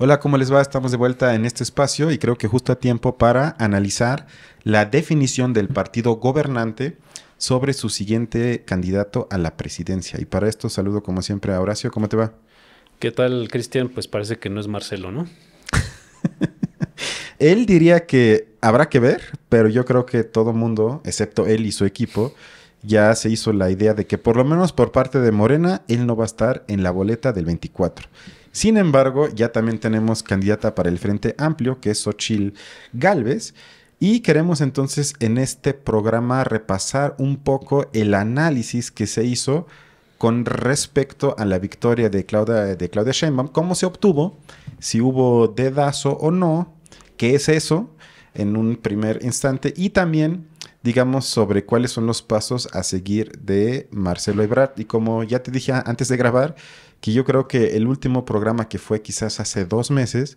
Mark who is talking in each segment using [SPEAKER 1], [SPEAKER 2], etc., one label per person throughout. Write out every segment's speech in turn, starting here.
[SPEAKER 1] Hola, ¿cómo les va? Estamos de vuelta en este espacio y creo que justo a tiempo para analizar la definición del partido gobernante sobre su siguiente candidato a la presidencia. Y para esto saludo como siempre a Horacio, ¿cómo te va?
[SPEAKER 2] ¿Qué tal, Cristian? Pues parece que no es Marcelo, ¿no?
[SPEAKER 1] él diría que habrá que ver, pero yo creo que todo mundo, excepto él y su equipo, ya se hizo la idea de que por lo menos por parte de Morena, él no va a estar en la boleta del 24. Sin embargo, ya también tenemos candidata para el Frente Amplio, que es Ochil Galvez. Y queremos entonces en este programa repasar un poco el análisis que se hizo con respecto a la victoria de Claudia, de Claudia cómo se obtuvo, si hubo dedazo o no, qué es eso en un primer instante y también digamos sobre cuáles son los pasos a seguir de Marcelo Ebrard y como ya te dije antes de grabar, que yo creo que el último programa que fue quizás hace dos meses,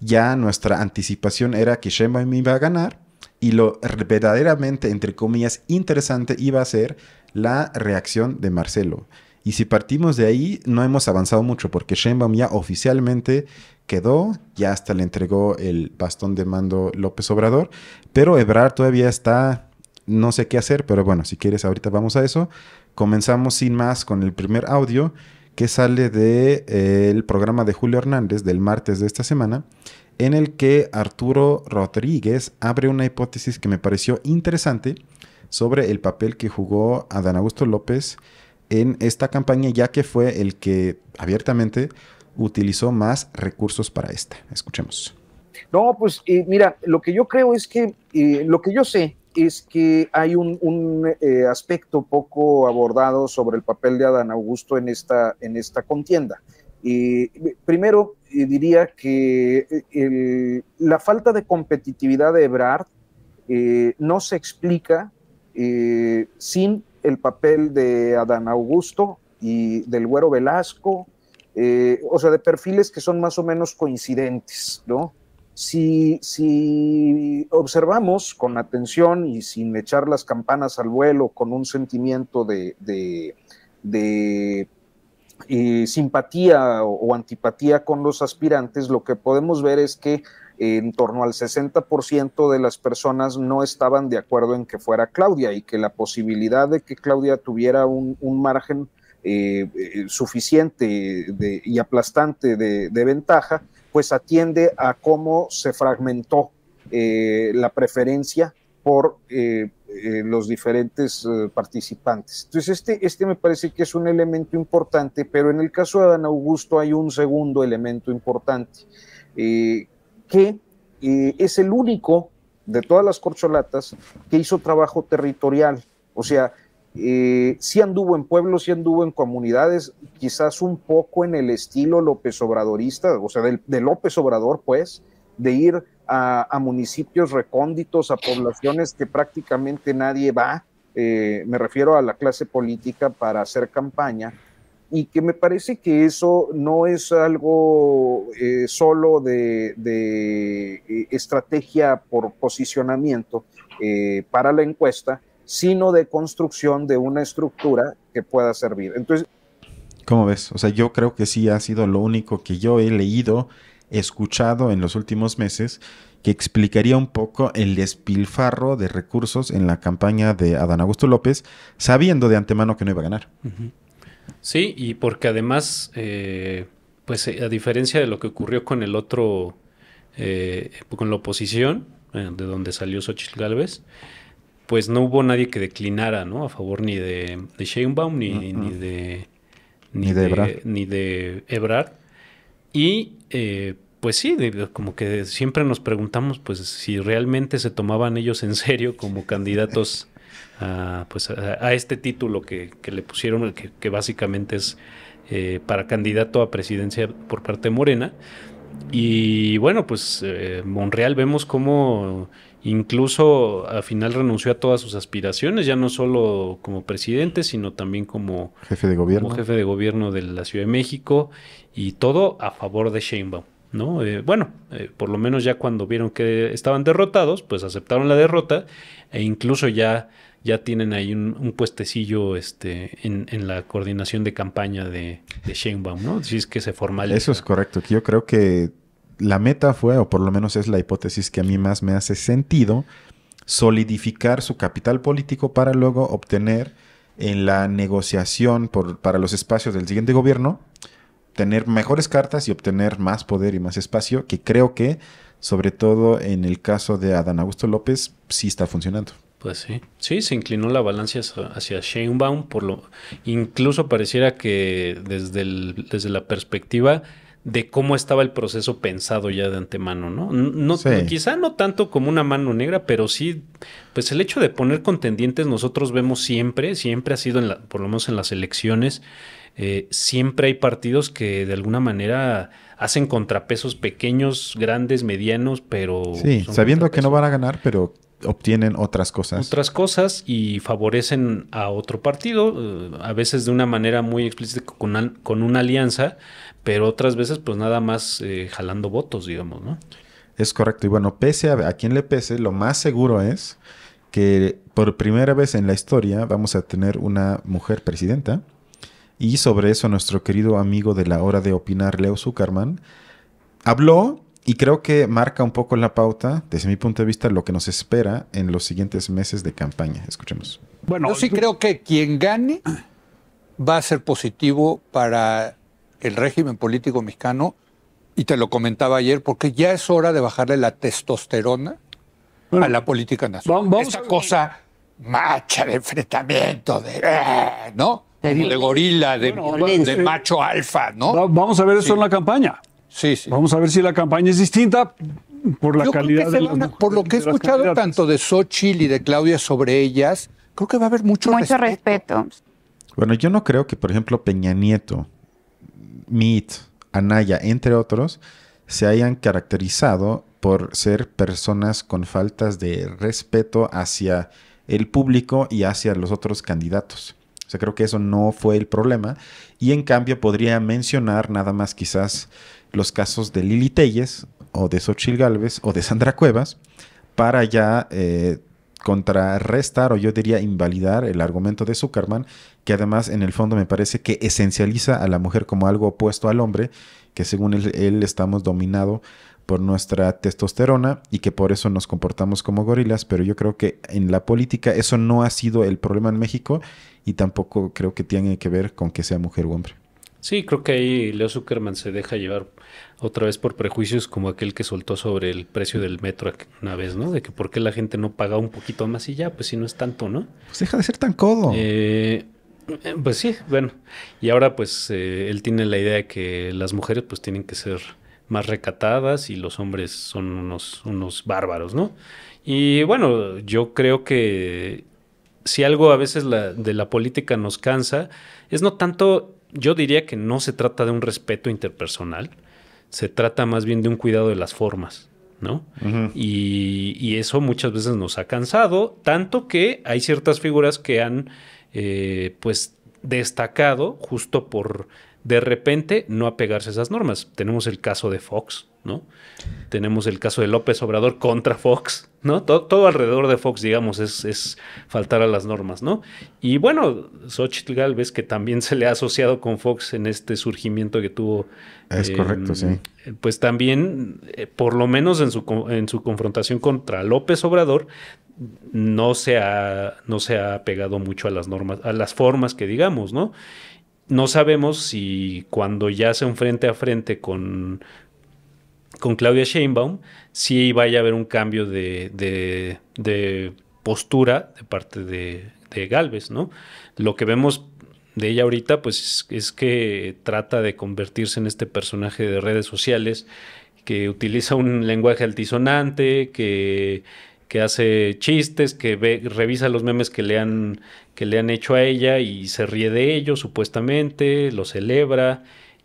[SPEAKER 1] ya nuestra anticipación era que Sheinbaum iba a ganar y lo verdaderamente, entre comillas, interesante iba a ser la reacción de Marcelo. Y si partimos de ahí, no hemos avanzado mucho porque Sheinbaum ya oficialmente quedó, ya hasta le entregó el bastón de mando López Obrador, pero Ebrar todavía está, no sé qué hacer, pero bueno, si quieres ahorita vamos a eso. Comenzamos sin más con el primer audio que sale del eh, programa de Julio Hernández del martes de esta semana, en el que Arturo Rodríguez abre una hipótesis que me pareció interesante sobre el papel que jugó Adán Augusto López en esta campaña, ya que fue el que abiertamente utilizó más recursos para esta. Escuchemos.
[SPEAKER 3] No, pues eh, mira, lo que yo creo es que eh, lo que yo sé es que hay un, eh, aspecto poco abordado sobre el papel de Adán Augusto en esta, en esta contienda. Y eh, primero, eh, diría que la falta de competitividad de Ebrard no se explica sin el papel de Adán Augusto y del Güero Velasco, o sea, de perfiles que son más o menos coincidentes, ¿no? Si, observamos con atención y sin echar las campanas al vuelo, con un sentimiento de, eh, simpatía o, antipatía con los aspirantes, lo que podemos ver es que en torno al 60% de las personas no estaban de acuerdo en que fuera Claudia y que la posibilidad de que Claudia tuviera un, margen eh, eh, suficiente y aplastante de ventaja, pues atiende a cómo se fragmentó eh, la preferencia por eh, eh, los diferentes participantes. Entonces, este, este me parece que es un elemento importante, pero en el caso de Adán Augusto hay un segundo elemento importante, que es el único de todas las corcholatas que hizo trabajo territorial. O sea, si eh, sí anduvo en pueblos, sí anduvo en comunidades, quizás un poco en el estilo López Obradorista, o sea, de López Obrador, pues, de ir a, municipios recónditos, a poblaciones que prácticamente nadie va, eh, me refiero a la clase política para hacer campaña, y que me parece que eso no es algo eh, solo de estrategia por posicionamiento para la encuesta, sino de construcción de una estructura que pueda servir. Entonces,
[SPEAKER 1] ¿cómo ves? O sea, yo creo que sí ha sido lo único que yo he leído, escuchado en los últimos meses, que explicaría un poco el despilfarro de recursos en la campaña de Adán Augusto López, sabiendo de antemano que no iba a ganar.
[SPEAKER 2] Sí, y porque además, eh, pues eh, a diferencia de lo que ocurrió con el otro, eh, con la oposición, de donde salió Xochitl Galvez, pues no hubo nadie que declinara, ¿no? A favor ni de, de Sheinbaum, ni, de...
[SPEAKER 1] Ni, de, Ebrard.
[SPEAKER 2] Ni de Y eh, pues sí, como que siempre nos preguntamos pues si realmente se tomaban ellos en serio como candidatos a, pues, a, este título que, le pusieron, que, que básicamente es eh, para candidato a presidencia por parte de Morena. Y bueno, pues eh, Monreal vemos cómo Incluso al final renunció a todas sus aspiraciones, ya no solo como presidente, sino también como jefe de gobierno, jefe de, gobierno de la Ciudad de México y todo a favor de Sheinbaum. ¿no? Eh, bueno, eh, por lo menos ya cuando vieron que estaban derrotados, pues aceptaron la derrota e incluso ya, ya tienen ahí un, puestecillo este, en, la coordinación de campaña de, de Sheinbaum, ¿no? Si es que se formaliza. Eso
[SPEAKER 1] es correcto. Yo creo que la meta fue, o por lo menos es la hipótesis que a mí más me hace sentido, solidificar su capital político para luego obtener en la negociación por, para los espacios del siguiente gobierno, tener mejores cartas y obtener más poder y más espacio, que creo que, sobre todo en el caso de Adán Augusto López, sí está funcionando.
[SPEAKER 2] Pues sí, sí, se inclinó la balanza hacia Sheinbaum, por lo, incluso pareciera que desde, desde la perspectiva de cómo estaba el proceso pensado ya de antemano, ¿no? no Quizá no tanto como una mano negra, pero sí, pues el hecho de poner contendientes nosotros vemos siempre, siempre ha sido, en por lo menos en las elecciones, eh, siempre hay partidos que de alguna manera hacen contrapesos pequeños, grandes, medianos, pero... Sí, sabiendo
[SPEAKER 1] que no van a ganar, pero obtienen otras cosas.
[SPEAKER 2] Otras cosas y favorecen a otro partido, eh, a veces de una manera muy explícita con, una alianza, pero otras veces pues nada más eh, jalando votos, digamos, ¿no?
[SPEAKER 1] Es correcto. Y bueno, pese a, a quien le pese, lo más seguro es que por primera vez en la historia vamos a tener una mujer presidenta. Y sobre eso nuestro querido amigo de la hora de opinar, Leo Zuckerman, habló y creo que marca un poco la pauta, desde mi punto de vista, lo que nos espera en los siguientes meses de campaña. Escuchemos.
[SPEAKER 4] Bueno, yo sí creo que quien gane va a ser positivo para el régimen político mexicano, y te lo comentaba ayer, porque ya es hora de bajarle la testosterona a la política nacional. Vamos, cosa macha de enfrentamiento, de... Eh, ¿no? De, gorila, de, eh, macho alfa, ¿no? Vamos a ver eso en la campaña. Vamos a ver si la campaña es distinta por la calidad de las, Por lo que he escuchado tanto de Xochitl y de Claudia sobre ellas, creo que va a haber mucho, respeto.
[SPEAKER 1] Bueno, yo no creo que, por ejemplo, Peña Nieto, Meet, Anaya, entre otros, se hayan caracterizado por ser personas con faltas de respeto hacia el público y hacia los otros candidatos. O sea, creo que eso no fue el problema. Y en cambio podría mencionar nada más quizás los casos de Lili Telles o de Xochil Gálvez o de Sandra Cuevas para ya eh, contrarrestar o yo diría invalidar el argumento de Zuckerman, que además en el fondo me parece que esencializa a la mujer como algo opuesto al hombre, que según él, estamos dominado por nuestra testosterona y que por eso nos comportamos como gorilas, pero yo creo que en la política eso no ha sido el problema en México y tampoco creo que tiene que ver con que sea mujer o hombre.
[SPEAKER 2] Sí, creo que ahí Leo Zuckerman se deja llevar otra vez por prejuicios como aquel que soltó sobre el precio del metro una vez, ¿no? De que por qué la gente no paga un poquito más y ya, pues si no es tanto, ¿no? Pues deja de ser tan codo. Eh, eh, pues sí, bueno. Y ahora pues eh, él tiene la idea de que las mujeres pues tienen que ser más recatadas y los hombres son unos, unos bárbaros, ¿no? Y bueno, yo creo que si algo a veces la, de la política nos cansa, es no tanto yo diría que no se trata de un respeto interpersonal, se trata más bien de un cuidado de las formas. ¿no? y, eso muchas veces nos ha cansado, tanto que hay ciertas figuras que han, eh, pues, destacado justo por de repente no apegarse a esas normas. Tenemos el caso de Fox, ¿no? Tenemos el caso de López Obrador contra Fox, ¿no? Todo, alrededor de Fox, digamos, es, es, faltar a las normas, ¿no? Y bueno, Xochitl Galvez, que también se le ha asociado con Fox en este surgimiento que tuvo. Es correcto, sí. Pues también, eh, por lo menos en su, en su confrontación contra López Obrador, no se, ha, no se ha pegado mucho a las normas, a las formas que digamos, ¿no? no sabemos si cuando ya sea un frente a frente con, con Claudia Sheinbaum, si vaya a haber un cambio de, de, postura de parte de, de Galvez, ¿no? Lo que vemos de ella ahorita, pues es que trata de convertirse en este personaje de redes sociales que utiliza un lenguaje altisonante, que que hace chistes, que ve, revisa los memes que le, han, que le han hecho a ella y se ríe de ellos supuestamente, lo celebra.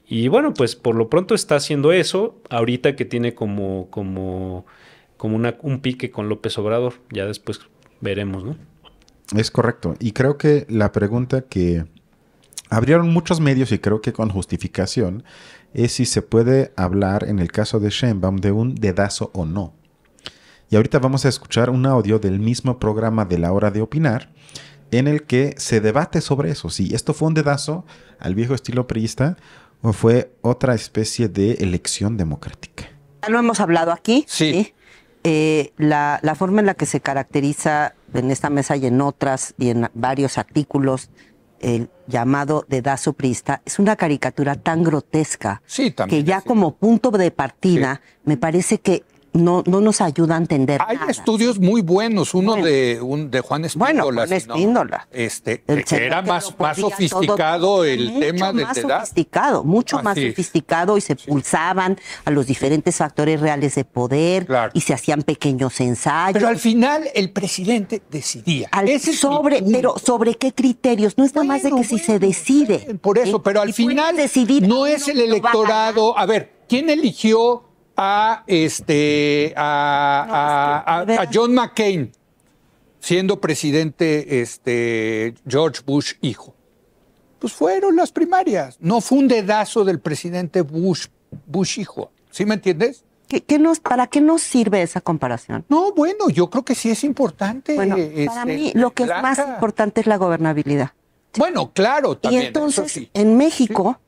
[SPEAKER 2] Y bueno, pues por lo pronto está haciendo eso, ahorita que tiene como, como, como un pique con López Obrador, ya después veremos, ¿no?
[SPEAKER 1] Es correcto. Y creo que la pregunta que abrieron muchos medios y creo que con justificación es si se puede hablar en el caso de Sheinbaum de un dedazo o no. Y ahorita vamos a escuchar un audio del mismo programa de la hora de opinar en el que se debate sobre eso. Si esto fue un dedazo al viejo estilo priista o fue otra especie de elección democrática.
[SPEAKER 5] Ya lo hemos hablado aquí. Sí. Eh, la, forma en la que se caracteriza en esta mesa y en otras y en varios artículos el llamado dedazo priista es una caricatura tan grotesca que ya como punto de partida me parece que no, no nos ayuda a entender. Hay estudios muy buenos,
[SPEAKER 4] uno de, un,
[SPEAKER 5] de Juan Espíndola. Bueno, Juan Espíndola. este, el era más, sofisticado el tema de más sofisticado, mucho más sofisticado y se pulsaban a los diferentes factores reales de poder y se hacían pequeños ensayos. Pero al final el presidente decidía. sobre, pero sobre qué criterios, no es más de que si se decide. Por
[SPEAKER 4] eso, ¿eh? pero al final no es el electorado, a ver, ¿quién eligió a, este, pues a, John McCain siendo presidente este, George Bush hijo. Pues fueron las primarias. No fue un dedazo del presidente Bush, Bush hijo. ¿Sí me entiendes?
[SPEAKER 5] ¿Qué, nos, ¿Para qué nos sirve esa comparación? No, bueno, yo creo que sí es importante. para este, mí lo que es más importante es la gobernabilidad. Bueno, claro, también. Y entonces, en México,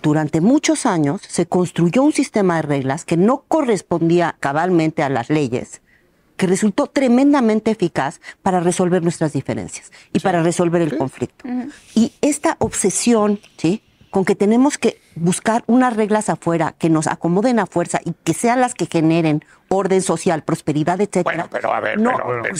[SPEAKER 5] durante muchos años se construyó un sistema de reglas que no correspondía cabalmente a las leyes, que resultó tremendamente eficaz para resolver nuestras diferencias y para resolver el conflicto. Y esta obsesión, ¿sí? con que tenemos que buscar unas reglas afuera que nos acomoden a fuerza y que sean las que generen orden social, prosperidad, etcétera. Bueno,
[SPEAKER 4] pero a ver, no,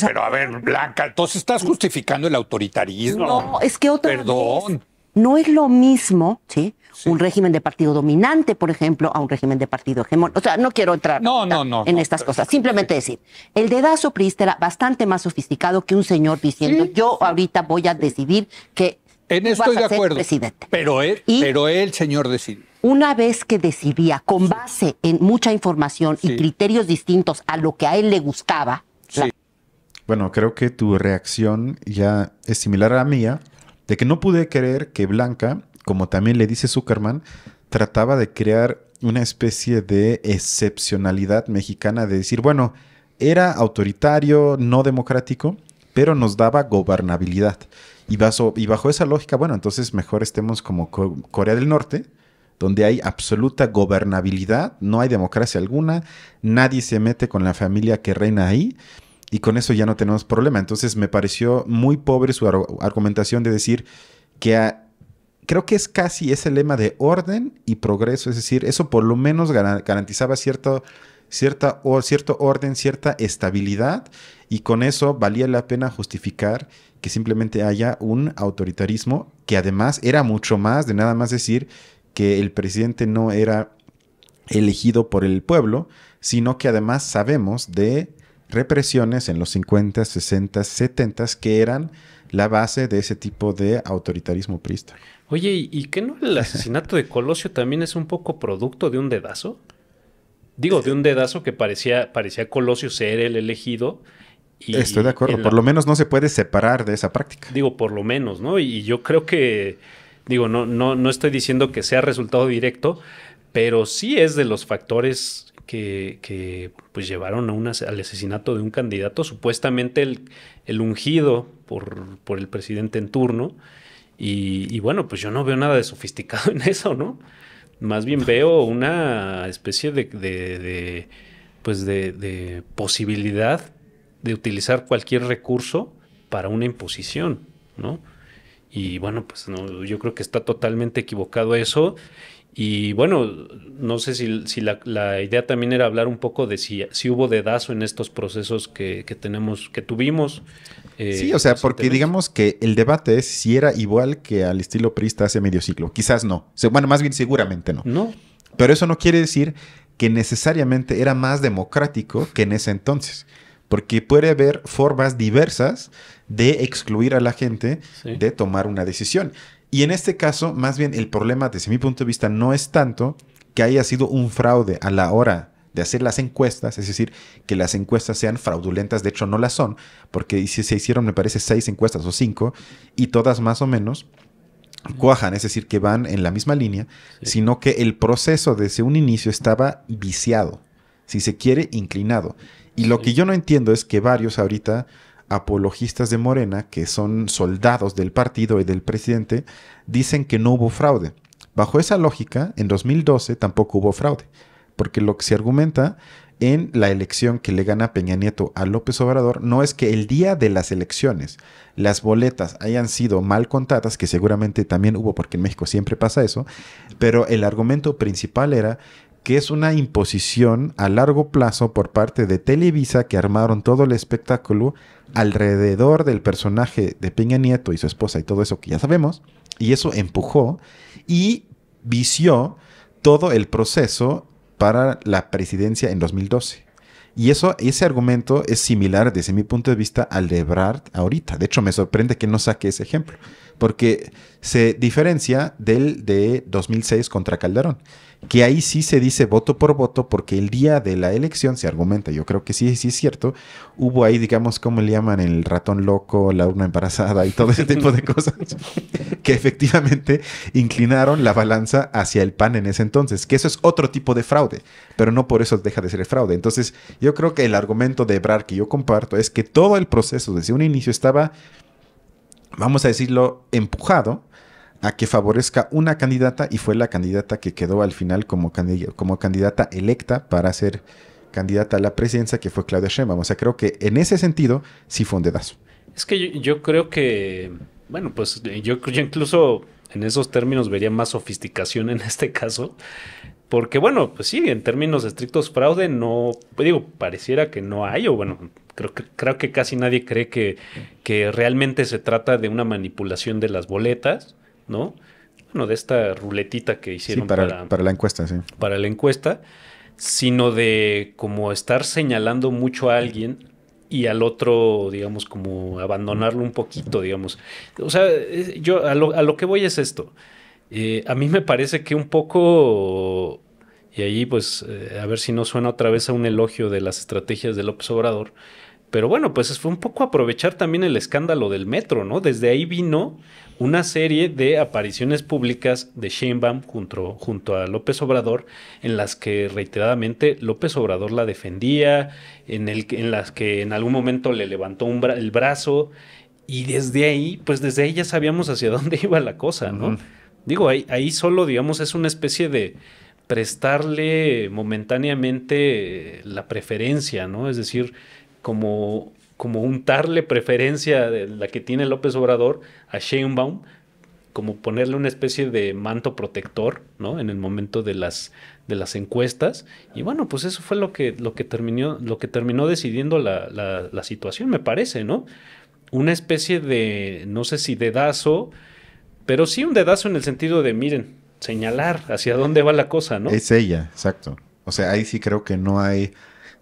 [SPEAKER 4] pero, a ver, Blanca, entonces estás justificando el autoritarismo. No, es que otra Perdón
[SPEAKER 5] no es lo mismo, ¿sí? un régimen de partido dominante, por ejemplo, a un régimen de partido hegemónico. O sea, no quiero entrar en estas cosas. Simplemente decir, el dedazo priista era bastante más sofisticado que un señor diciendo, yo ahorita voy a decidir que en esto estoy de acuerdo. Presidente.
[SPEAKER 4] Pero él, pero él, señor, decide.
[SPEAKER 5] Una vez que decidía, con base en mucha información y criterios distintos a lo que a él le gustaba.
[SPEAKER 1] Bueno, creo que tu reacción ya es similar a la mía, de que no pude creer que Blanca, como también le dice Zuckerman, trataba de crear una especie de excepcionalidad mexicana de decir, bueno, era autoritario, no democrático, pero nos daba gobernabilidad. Y, bajo esa lógica, bueno, entonces mejor estemos como Corea del Norte, donde hay absoluta gobernabilidad, no hay democracia alguna, nadie se mete con la familia que reina ahí y con eso ya no tenemos problema. Entonces me pareció muy pobre su argumentación de decir que creo que es casi ese lema de orden y progreso, es decir, eso por lo menos garantizaba cierto, cierta o cierto orden, cierta estabilidad y con eso valía la pena justificar que simplemente haya un autoritarismo que además era mucho más de nada más decir que el presidente no era elegido por el pueblo, sino que además sabemos de represiones en los 50, 60, 70 que eran la base de ese tipo de autoritarismo prista.
[SPEAKER 2] Oye, ¿y qué no el asesinato de Colosio también es un poco producto de un dedazo? Digo, de un dedazo que parecía, parecía Colosio ser el elegido. Y Estoy de acuerdo, por
[SPEAKER 1] lo menos no se puede separar de esa práctica.
[SPEAKER 2] Digo, por lo menos, ¿no? Y yo creo que, digo, no, no, no estoy diciendo que sea resultado directo, pero sí es de los factores que, pues llevaron a un al asesinato de un candidato, supuestamente el, ungido por, por, el presidente en turno. Y, bueno, pues yo no veo nada de sofisticado en eso, ¿no? Más bien veo una especie de, pues de, de, posibilidad de utilizar cualquier recurso para una imposición, ¿no? Y bueno, pues no, yo creo que está totalmente equivocado eso. Y bueno, no sé si, la, idea también era hablar un poco de si, hubo dedazo en estos procesos que, tenemos, que tuvimos. Eh, sí, o sea, porque digamos
[SPEAKER 1] que el debate es si era igual que al estilo priista hace medio siglo. Quizás no. Bueno, más bien seguramente no. No. Pero eso no quiere decir que necesariamente era más democrático que en ese entonces. Porque puede haber formas diversas de excluir a la gente de tomar una decisión. Y en este caso, más bien el problema desde mi punto de vista no es tanto que haya sido un fraude a la hora de hacer las encuestas, es decir, que las encuestas sean fraudulentas, de hecho no las son, porque si se hicieron, me parece, seis encuestas o cinco, y todas más o menos cuajan, es decir, que van en la misma línea, sino que el proceso desde un inicio estaba viciado, si se quiere, inclinado. Y lo que yo no entiendo es que varios ahorita apologistas de Morena, que son soldados del partido y del presidente, dicen que no hubo fraude. Bajo esa lógica, en 2012 tampoco hubo fraude, porque lo que se argumenta en la elección que le gana Peña Nieto a López Obrador no es que el día de las elecciones las boletas hayan sido mal contadas, que seguramente también hubo porque en México siempre pasa eso, pero el argumento principal era que es una imposición a largo plazo por parte de Televisa que armaron todo el espectáculo alrededor del personaje de Peña Nieto y su esposa y todo eso que ya sabemos, y eso empujó y vició todo el proceso para la presidencia en 2012. Y eso, ese argumento es similar desde mi punto de vista al de Brad ahorita. De hecho, me sorprende que no saque ese ejemplo, porque se diferencia del de 2006 contra Calderón que ahí sí se dice voto por voto, porque el día de la elección se argumenta, yo creo que sí, sí es cierto, hubo ahí, digamos, como le llaman? El ratón loco, la urna embarazada y todo ese tipo de cosas que efectivamente inclinaron la balanza hacia el PAN en ese entonces, que eso es otro tipo de fraude, pero no por eso deja de ser fraude. Entonces, yo creo que el argumento de Brar que yo comparto es que todo el proceso desde un inicio estaba, vamos a decirlo, empujado a que favorezca una candidata y fue la candidata que quedó al final como, candidata electa para ser candidata a la presidencia, que fue Claudia Sheinbaum. O sea, creo que en ese sentido sí fue un dedazo.
[SPEAKER 2] Es que yo, creo que, bueno, pues yo, yo incluso en esos términos vería más sofisticación en este caso. Porque bueno, pues sí, en términos estrictos fraude no, pues digo, pareciera que no hay, o bueno, creo que, creo que casi nadie cree que, que realmente se trata de una manipulación de las boletas. ¿no? Bueno, de esta ruletita que hicieron para,
[SPEAKER 1] la encuesta, sí.
[SPEAKER 2] Para la encuesta, sino de como estar señalando mucho a alguien y al otro, digamos, como abandonarlo un poquito, digamos. O sea, yo a lo, que voy es esto. Eh, a mí me parece que un poco, y ahí pues, eh, a ver si no suena otra vez a un elogio de las estrategias de López Obrador, pero bueno, pues fue un poco aprovechar también el escándalo del metro, ¿no? Desde ahí vino una serie de apariciones públicas de Sheinbaum junto, junto a López Obrador, en las que reiteradamente López Obrador la defendía, en, el, en las que en algún momento le levantó el brazo, y desde ahí, pues desde ahí ya sabíamos hacia dónde iba la cosa, ¿no? Digo, ahí, ahí solo, digamos, es una especie de prestarle momentáneamente la preferencia, ¿no? Es decir, como como untarle preferencia de la que tiene López Obrador a Sheinbaum, como ponerle una especie de manto protector, ¿no? En el momento de las de las encuestas y bueno, pues eso fue lo que lo que terminó lo que terminó decidiendo la, situación, me parece, ¿no? Una especie de no sé si dedazo, pero sí un dedazo en el sentido de miren, señalar hacia dónde va la cosa, ¿no? Es
[SPEAKER 1] ella, exacto. O sea, ahí sí creo que no hay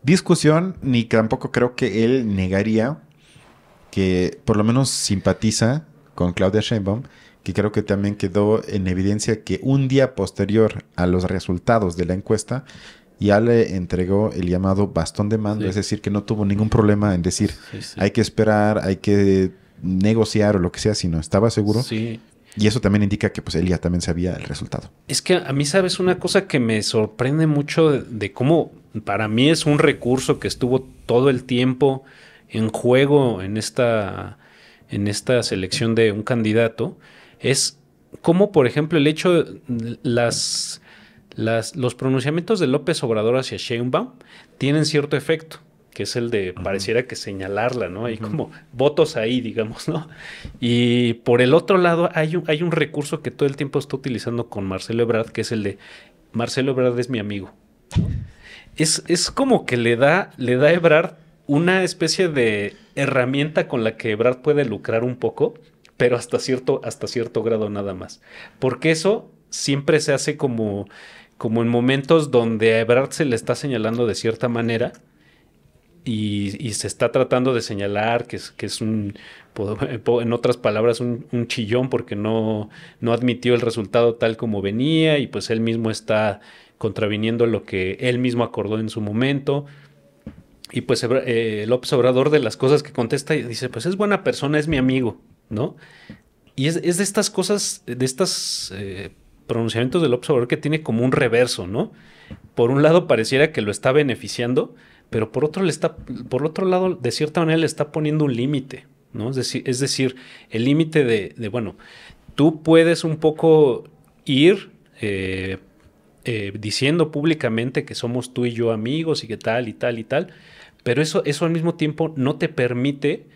[SPEAKER 1] discusión, ni tampoco creo que él negaría que por lo menos simpatiza con Claudia Sheinbaum, que creo que también quedó en evidencia que un día posterior a los resultados de la encuesta, ya le entregó el llamado bastón de mando, es decir, que no tuvo ningún problema en decir hay que esperar, hay que negociar o lo que sea, sino estaba seguro. Y eso también indica que pues él ya también sabía el resultado.
[SPEAKER 2] Es que a mí, sabes, una cosa que me sorprende mucho de, cómo para mí es un recurso que estuvo todo el tiempo en juego en esta, en esta selección de un candidato, es cómo, por ejemplo, el hecho de las, las, los pronunciamientos de López Obrador hacia Sheinbaum tienen cierto efecto que es el de pareciera que señalarla, ¿no? Hay como votos ahí, digamos, ¿no? Y por el otro lado hay un, hay un recurso que todo el tiempo está utilizando con Marcelo Ebrard, que es el de Marcelo Ebrard es mi amigo. Es, es como que le da, le da a Ebrard una especie de herramienta con la que Ebrard puede lucrar un poco, pero hasta cierto, hasta cierto grado nada más. Porque eso siempre se hace como, como en momentos donde a Ebrard se le está señalando de cierta manera y, se está tratando de señalar que es, un, en otras palabras, un, chillón porque no, no admitió el resultado tal como venía y pues él mismo está contraviniendo lo que él mismo acordó en su momento. Y pues el eh, López Obrador de las cosas que contesta y dice, pues es buena persona, es mi amigo, ¿no? Y es, de estas cosas, de estos eh, pronunciamientos de López Obrador que tiene como un reverso, ¿no? Por un lado pareciera que lo está beneficiando, pero por otro, lado, de cierta manera le está poniendo un límite, ¿no? Es decir, es decir el límite de, bueno, tú puedes un poco ir eh, eh, diciendo públicamente que somos tú y yo amigos y que tal y tal y tal, pero eso, eso al mismo tiempo no te permite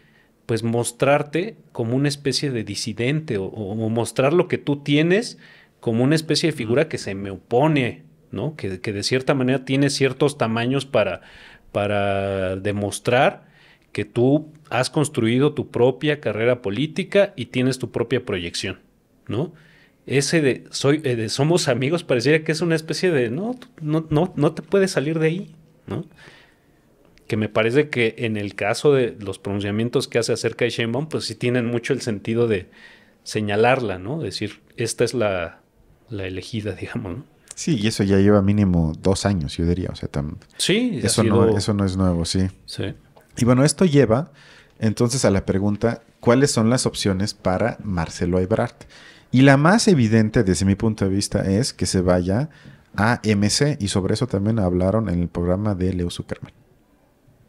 [SPEAKER 2] pues mostrarte como una especie de disidente o, o mostrar lo que tú tienes como una especie de figura que se me opone, ¿no? Que, que de cierta manera tiene ciertos tamaños para, para demostrar que tú has construido tu propia carrera política y tienes tu propia proyección, ¿no? Ese de, soy, eh, de somos amigos pareciera que es una especie de no, no, no, te puedes salir de ahí, ¿no? Que me parece que en el caso de los pronunciamientos que hace acerca de Sheinbaum, pues sí tienen mucho el sentido de señalarla, ¿no? Decir, esta es la, la elegida, digamos, ¿no?
[SPEAKER 1] Sí, y eso ya lleva mínimo dos años, yo diría. O sea, sí, eso, no, eso no es nuevo, sí. Sí. Y bueno, esto lleva entonces a la pregunta, ¿cuáles son las opciones para Marcelo Ebrard? Y la más evidente desde mi punto de vista es que se vaya a MC y sobre eso también hablaron en el programa de Leo Zuckerman.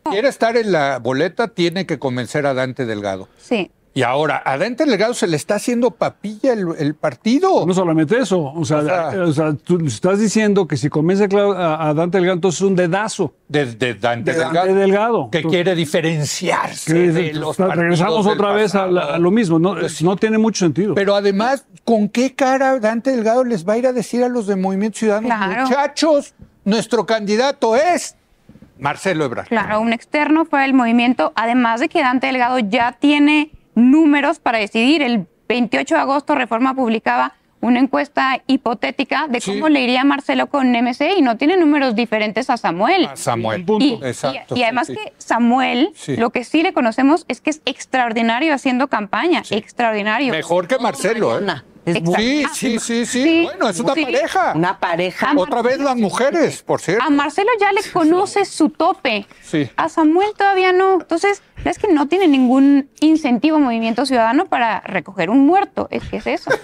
[SPEAKER 4] Quiere estar en la boleta, tiene que convencer a Dante Delgado. Sí. Y ahora, a Dante Delgado se le está haciendo papilla el, partido. No solamente eso, o sea, o sea, tú estás diciendo que si comienza a, Dante Delgado, entonces es un dedazo. De, Dante, Delgado, Dante Delgado. Que quiere diferenciarse de los Regresamos otra
[SPEAKER 6] vez a, lo mismo, pues no, tiene mucho sentido.
[SPEAKER 4] Pero además, ¿con qué cara Dante Delgado les va a ir a decir a los de Movimiento Ciudadano, muchachos, nuestro candidato es... Marcelo Ebrard.
[SPEAKER 7] Claro, un externo fue el movimiento, además de que Dante Delgado ya tiene números para decidir. El 28 de agosto Reforma publicaba una encuesta hipotética de cómo le iría Marcelo con MC y no tiene números diferentes a Samuel. Samuel. Y, y, además que Samuel, lo que sí le conocemos es que es extraordinario haciendo campaña, extraordinario. Mejor
[SPEAKER 4] que Marcelo, ¿eh? sí, sí, sí,
[SPEAKER 7] sí, Bueno, es una pareja. Una pareja. Otra vez las mujeres, por cierto. A Marcelo ya le conoce su tope. Sí. A Samuel todavía no. Entonces, es que no tiene ningún incentivo Movimiento Ciudadano para recoger un muerto. Es que es eso.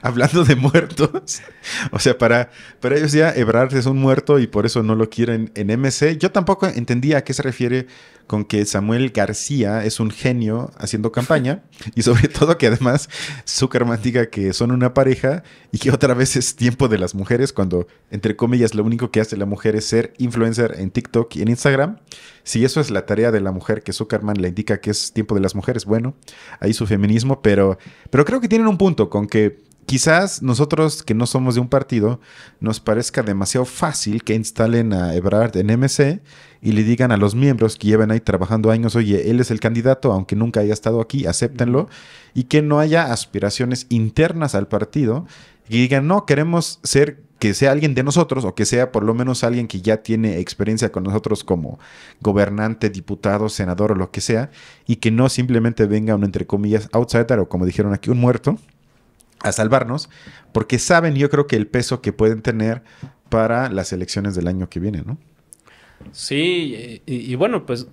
[SPEAKER 1] hablando de muertos, o sea, para, para ellos ya Ebrard es un muerto y por eso no lo quieren en MC. Yo tampoco entendía a qué se refiere con que Samuel García es un genio haciendo campaña y sobre todo que además Zuckerman diga que son una pareja y que otra vez es tiempo de las mujeres cuando, entre comillas, lo único que hace la mujer es ser influencer en TikTok y en Instagram. Si eso es la tarea de la mujer que Zuckerman le indica que es tiempo de las mujeres, bueno, ahí su feminismo, pero, pero creo que tienen un punto con que quizás nosotros que no somos de un partido, nos parezca demasiado fácil que instalen a Ebrard en MC y le digan a los miembros que llevan ahí trabajando años, oye, él es el candidato, aunque nunca haya estado aquí, acéptenlo, y que no haya aspiraciones internas al partido y digan, no, queremos ser que sea alguien de nosotros o que sea por lo menos alguien que ya tiene experiencia con nosotros como gobernante, diputado, senador o lo que sea, y que no simplemente venga un entre comillas outsider o como dijeron aquí, un muerto a salvarnos, porque saben yo creo que el peso que pueden tener para las elecciones del año que viene, ¿no?
[SPEAKER 2] Sí, y, bueno, pues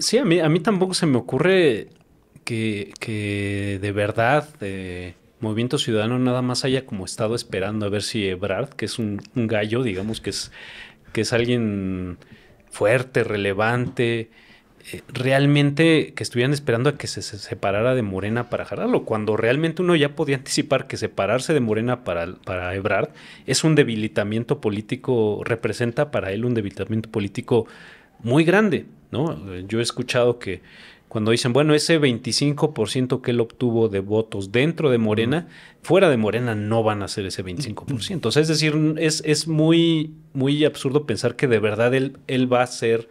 [SPEAKER 2] sí, a mí, a mí tampoco se me ocurre que, de verdad eh, Movimiento Ciudadano nada más haya como estado esperando a ver si Ebrard, que es un, un gallo, digamos que es, que es alguien fuerte, relevante, eh, realmente que estuvieran esperando a que se, separara de Morena para jalarlo, cuando realmente uno ya podía anticipar que separarse de Morena para, para Ebrard es un debilitamiento político, representa para él un debilitamiento político muy grande, ¿no? Yo he escuchado que cuando dicen, bueno, ese 25% que él obtuvo de votos dentro de Morena, mm. fuera de Morena no van a ser ese 25%. O sea, es decir, es, es muy, muy absurdo pensar que de verdad él, él va a ser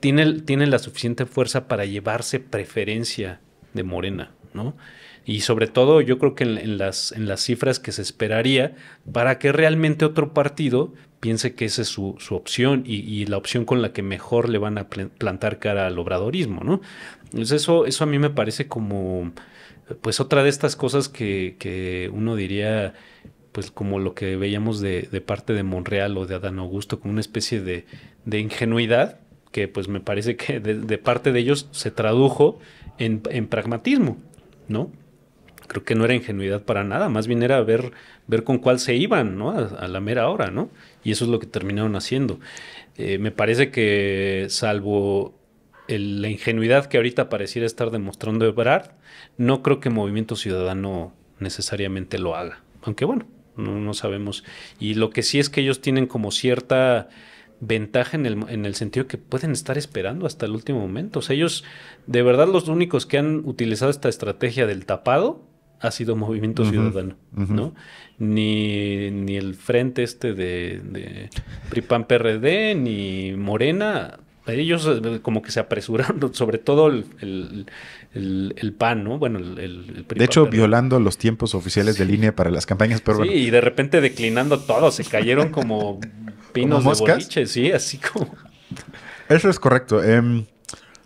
[SPEAKER 2] tiene, la suficiente fuerza para llevarse preferencia de Morena, ¿no? Y sobre todo yo creo que en, las, en las cifras que se esperaría para que realmente otro partido piense que esa es su, opción y, la opción con la que mejor le van a plantar cara al obradorismo, ¿no? Entonces eso, eso a mí me parece como, pues otra de estas cosas que, que uno diría, pues como lo que veíamos de, de, parte de Monreal o de Adán Augusto, como una especie de, de ingenuidad, que pues me parece que de, parte de ellos se tradujo en, pragmatismo, ¿no? Creo que no era ingenuidad para nada, más bien era ver, ver con cuál se iban, ¿no? A, la mera hora, ¿no? Y eso es lo que terminaron haciendo. Eh, me parece que salvo la ingenuidad que ahorita pareciera estar demostrando Ebrard, no creo que Movimiento Ciudadano necesariamente lo haga. Aunque bueno, no, no sabemos. Y lo que sí es que ellos tienen como cierta ventaja en el, en el, sentido que pueden estar esperando hasta el último momento. O sea, ellos, de verdad, los únicos que han utilizado esta estrategia del tapado ha sido Movimiento Ciudadano, ¿no? Ni, ni, el frente este de, de PRIPAN PRD, ni Morena. Ellos eh, como que se apresuraron, sobre todo el, el, PAN, ¿no? Bueno, el, De hecho,
[SPEAKER 1] violando los tiempos oficiales de línea para las campañas, pero Sí,
[SPEAKER 2] y de repente declinando todo, se cayeron como Pinos sí, así como.
[SPEAKER 1] Eso es correcto. Em,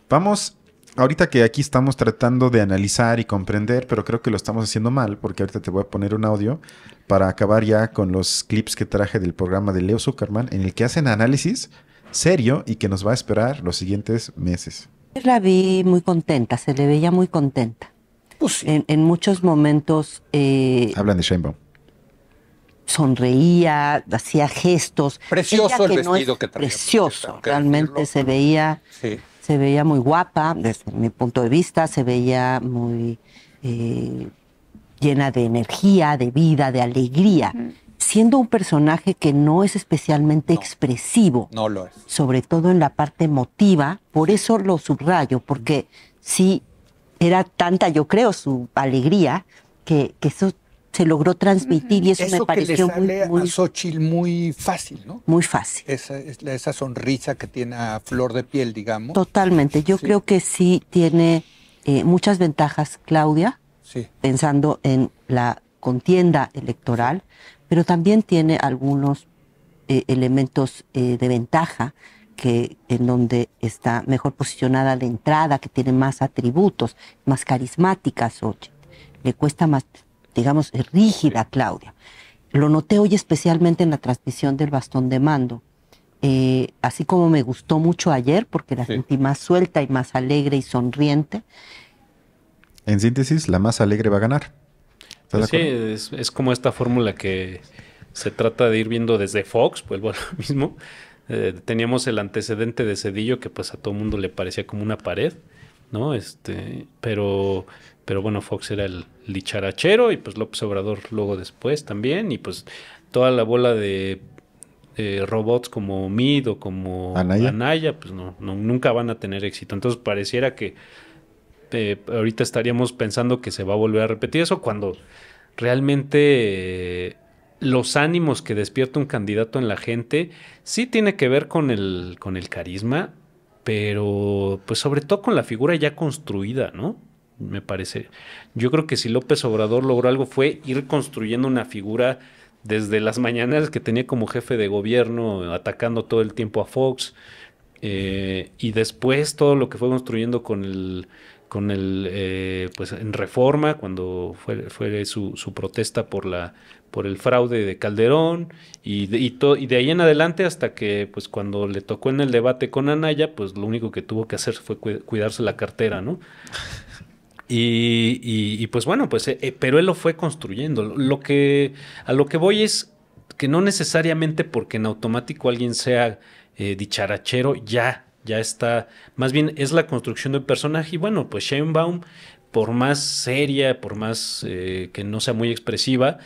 [SPEAKER 1] vamos, ahorita que aquí estamos tratando de analizar y comprender, pero creo que lo estamos haciendo mal, porque ahorita te voy a poner un audio para acabar ya con los clips que traje del programa de Leo Zuckerman, en el que hacen análisis serio y que nos va a esperar los siguientes meses.
[SPEAKER 5] La vi muy contenta, se le veía muy contenta. Pues en, muchos momentos... Eh, Hablan de Sheinbaum sonreía, hacía gestos. Precioso el vestido que traía. Precioso, realmente se veía, se veía muy guapa desde mi punto de vista, se veía muy eh, llena de energía, de vida, de alegría. Siendo un personaje que no es especialmente expresivo. No lo es. Sobre todo en la parte emotiva. Por eso lo subrayo, porque sí era tanta, yo creo, su alegría, que, que eso se logró transmitir y eso, me pareció le sale muy, a Xochitl muy fácil, ¿no? Muy fácil.
[SPEAKER 4] Esa, esa sonrisa que tiene a flor de piel, digamos. Totalmente. Yo creo
[SPEAKER 5] que sí tiene eh, muchas ventajas, Claudia, pensando en la contienda electoral, pero también tiene algunos eh, elementos eh, de ventaja que en donde está mejor posicionada de entrada, que tiene más atributos, más carismática Xochitl. Le cuesta más digamos, rígida, Claudia. Lo noté hoy especialmente en la transmisión del bastón de mando. Eh, así como me gustó mucho ayer, porque la gente sentí más suelta y más alegre y sonriente. En síntesis,
[SPEAKER 1] la más alegre va a ganar.
[SPEAKER 5] Pues sí,
[SPEAKER 2] es, como esta fórmula que se trata de ir viendo desde Fox, pues bueno, mismo. Eh, teníamos el antecedente de Cedillo que pues a todo mundo le parecía como una pared, ¿no? Este, pero pero bueno, Fox era el licharachero y pues López Obrador luego después también. Y pues toda la bola de robots como Mid o como Anaya, pues no, nunca van a tener éxito. Entonces pareciera que eh, ahorita estaríamos pensando que se va a volver a repetir eso cuando realmente... Eh, los ánimos que despierta un candidato en la gente sí tiene que ver con el, con el carisma, pero pues sobre todo con la figura ya construida, ¿no? me parece. Yo creo que si López Obrador logró algo fue ir construyendo una figura desde las mañanas que tenía como jefe de gobierno, atacando todo el tiempo a Fox, eh, y después todo lo que fue construyendo con el con el eh, pues en reforma cuando fue, fue su, su, protesta por la por el fraude de Calderón y de, y de ahí en adelante hasta que pues cuando le tocó en el debate con Anaya pues lo único que tuvo que hacer fue cuidarse la cartera no y, pues bueno, pues, eh, pero él lo fue construyendo. Lo que, a lo que voy es que no necesariamente porque en automático alguien sea eh, dicharachero, ya, ya está. Más bien es la construcción del personaje. Y bueno, pues Sheinbaum, por más seria, por más eh, que no sea muy expresiva,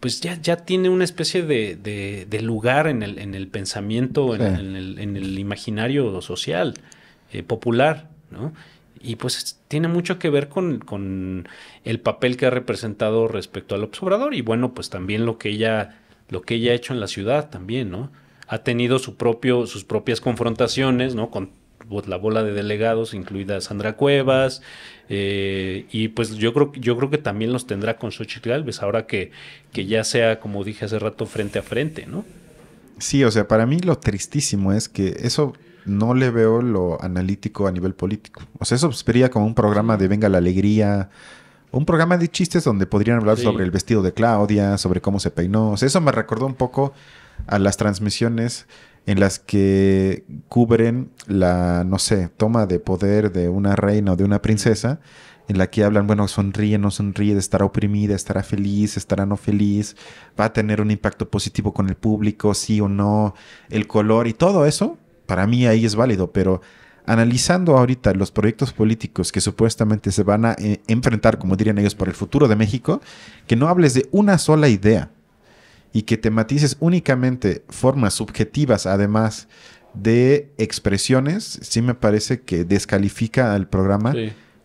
[SPEAKER 2] pues ya, ya tiene una especie de, lugar en el, en el pensamiento, en, en, el, en, el, imaginario social, popular, ¿no? Y pues tiene mucho que ver con, el papel que ha representado respecto al observador. y bueno, pues también lo que ella, lo que ella ha hecho en la ciudad también, ¿no? Ha tenido su propio, sus propias confrontaciones, ¿no? Con la bola de delegados, incluida Sandra Cuevas, eh, y pues yo creo, yo creo que también los tendrá con Xochitl Galvez, ahora que, que ya sea, como dije hace rato, frente a frente, ¿no?
[SPEAKER 1] Sí, o sea, para mí lo tristísimo es que eso no le veo lo analítico a nivel político. O sea, eso sería como un programa de Venga la Alegría, un programa de chistes donde podrían hablar sobre el vestido de Claudia, sobre cómo se peinó. O sea, eso me recordó un poco a las transmisiones en las que cubren la, no sé, toma de poder de una reina o de una princesa, en la que hablan, bueno, sonríe, no sonríe, estará oprimida, estará feliz, estará no feliz, va a tener un impacto positivo con el público, sí o no, el color y todo eso para mí ahí es válido, pero analizando ahorita los proyectos políticos que supuestamente se van a eh, enfrentar, como dirían ellos, por el futuro de México, que no hables de una sola idea y que te matices únicamente formas subjetivas, además de expresiones, sí me parece que descalifica al programa.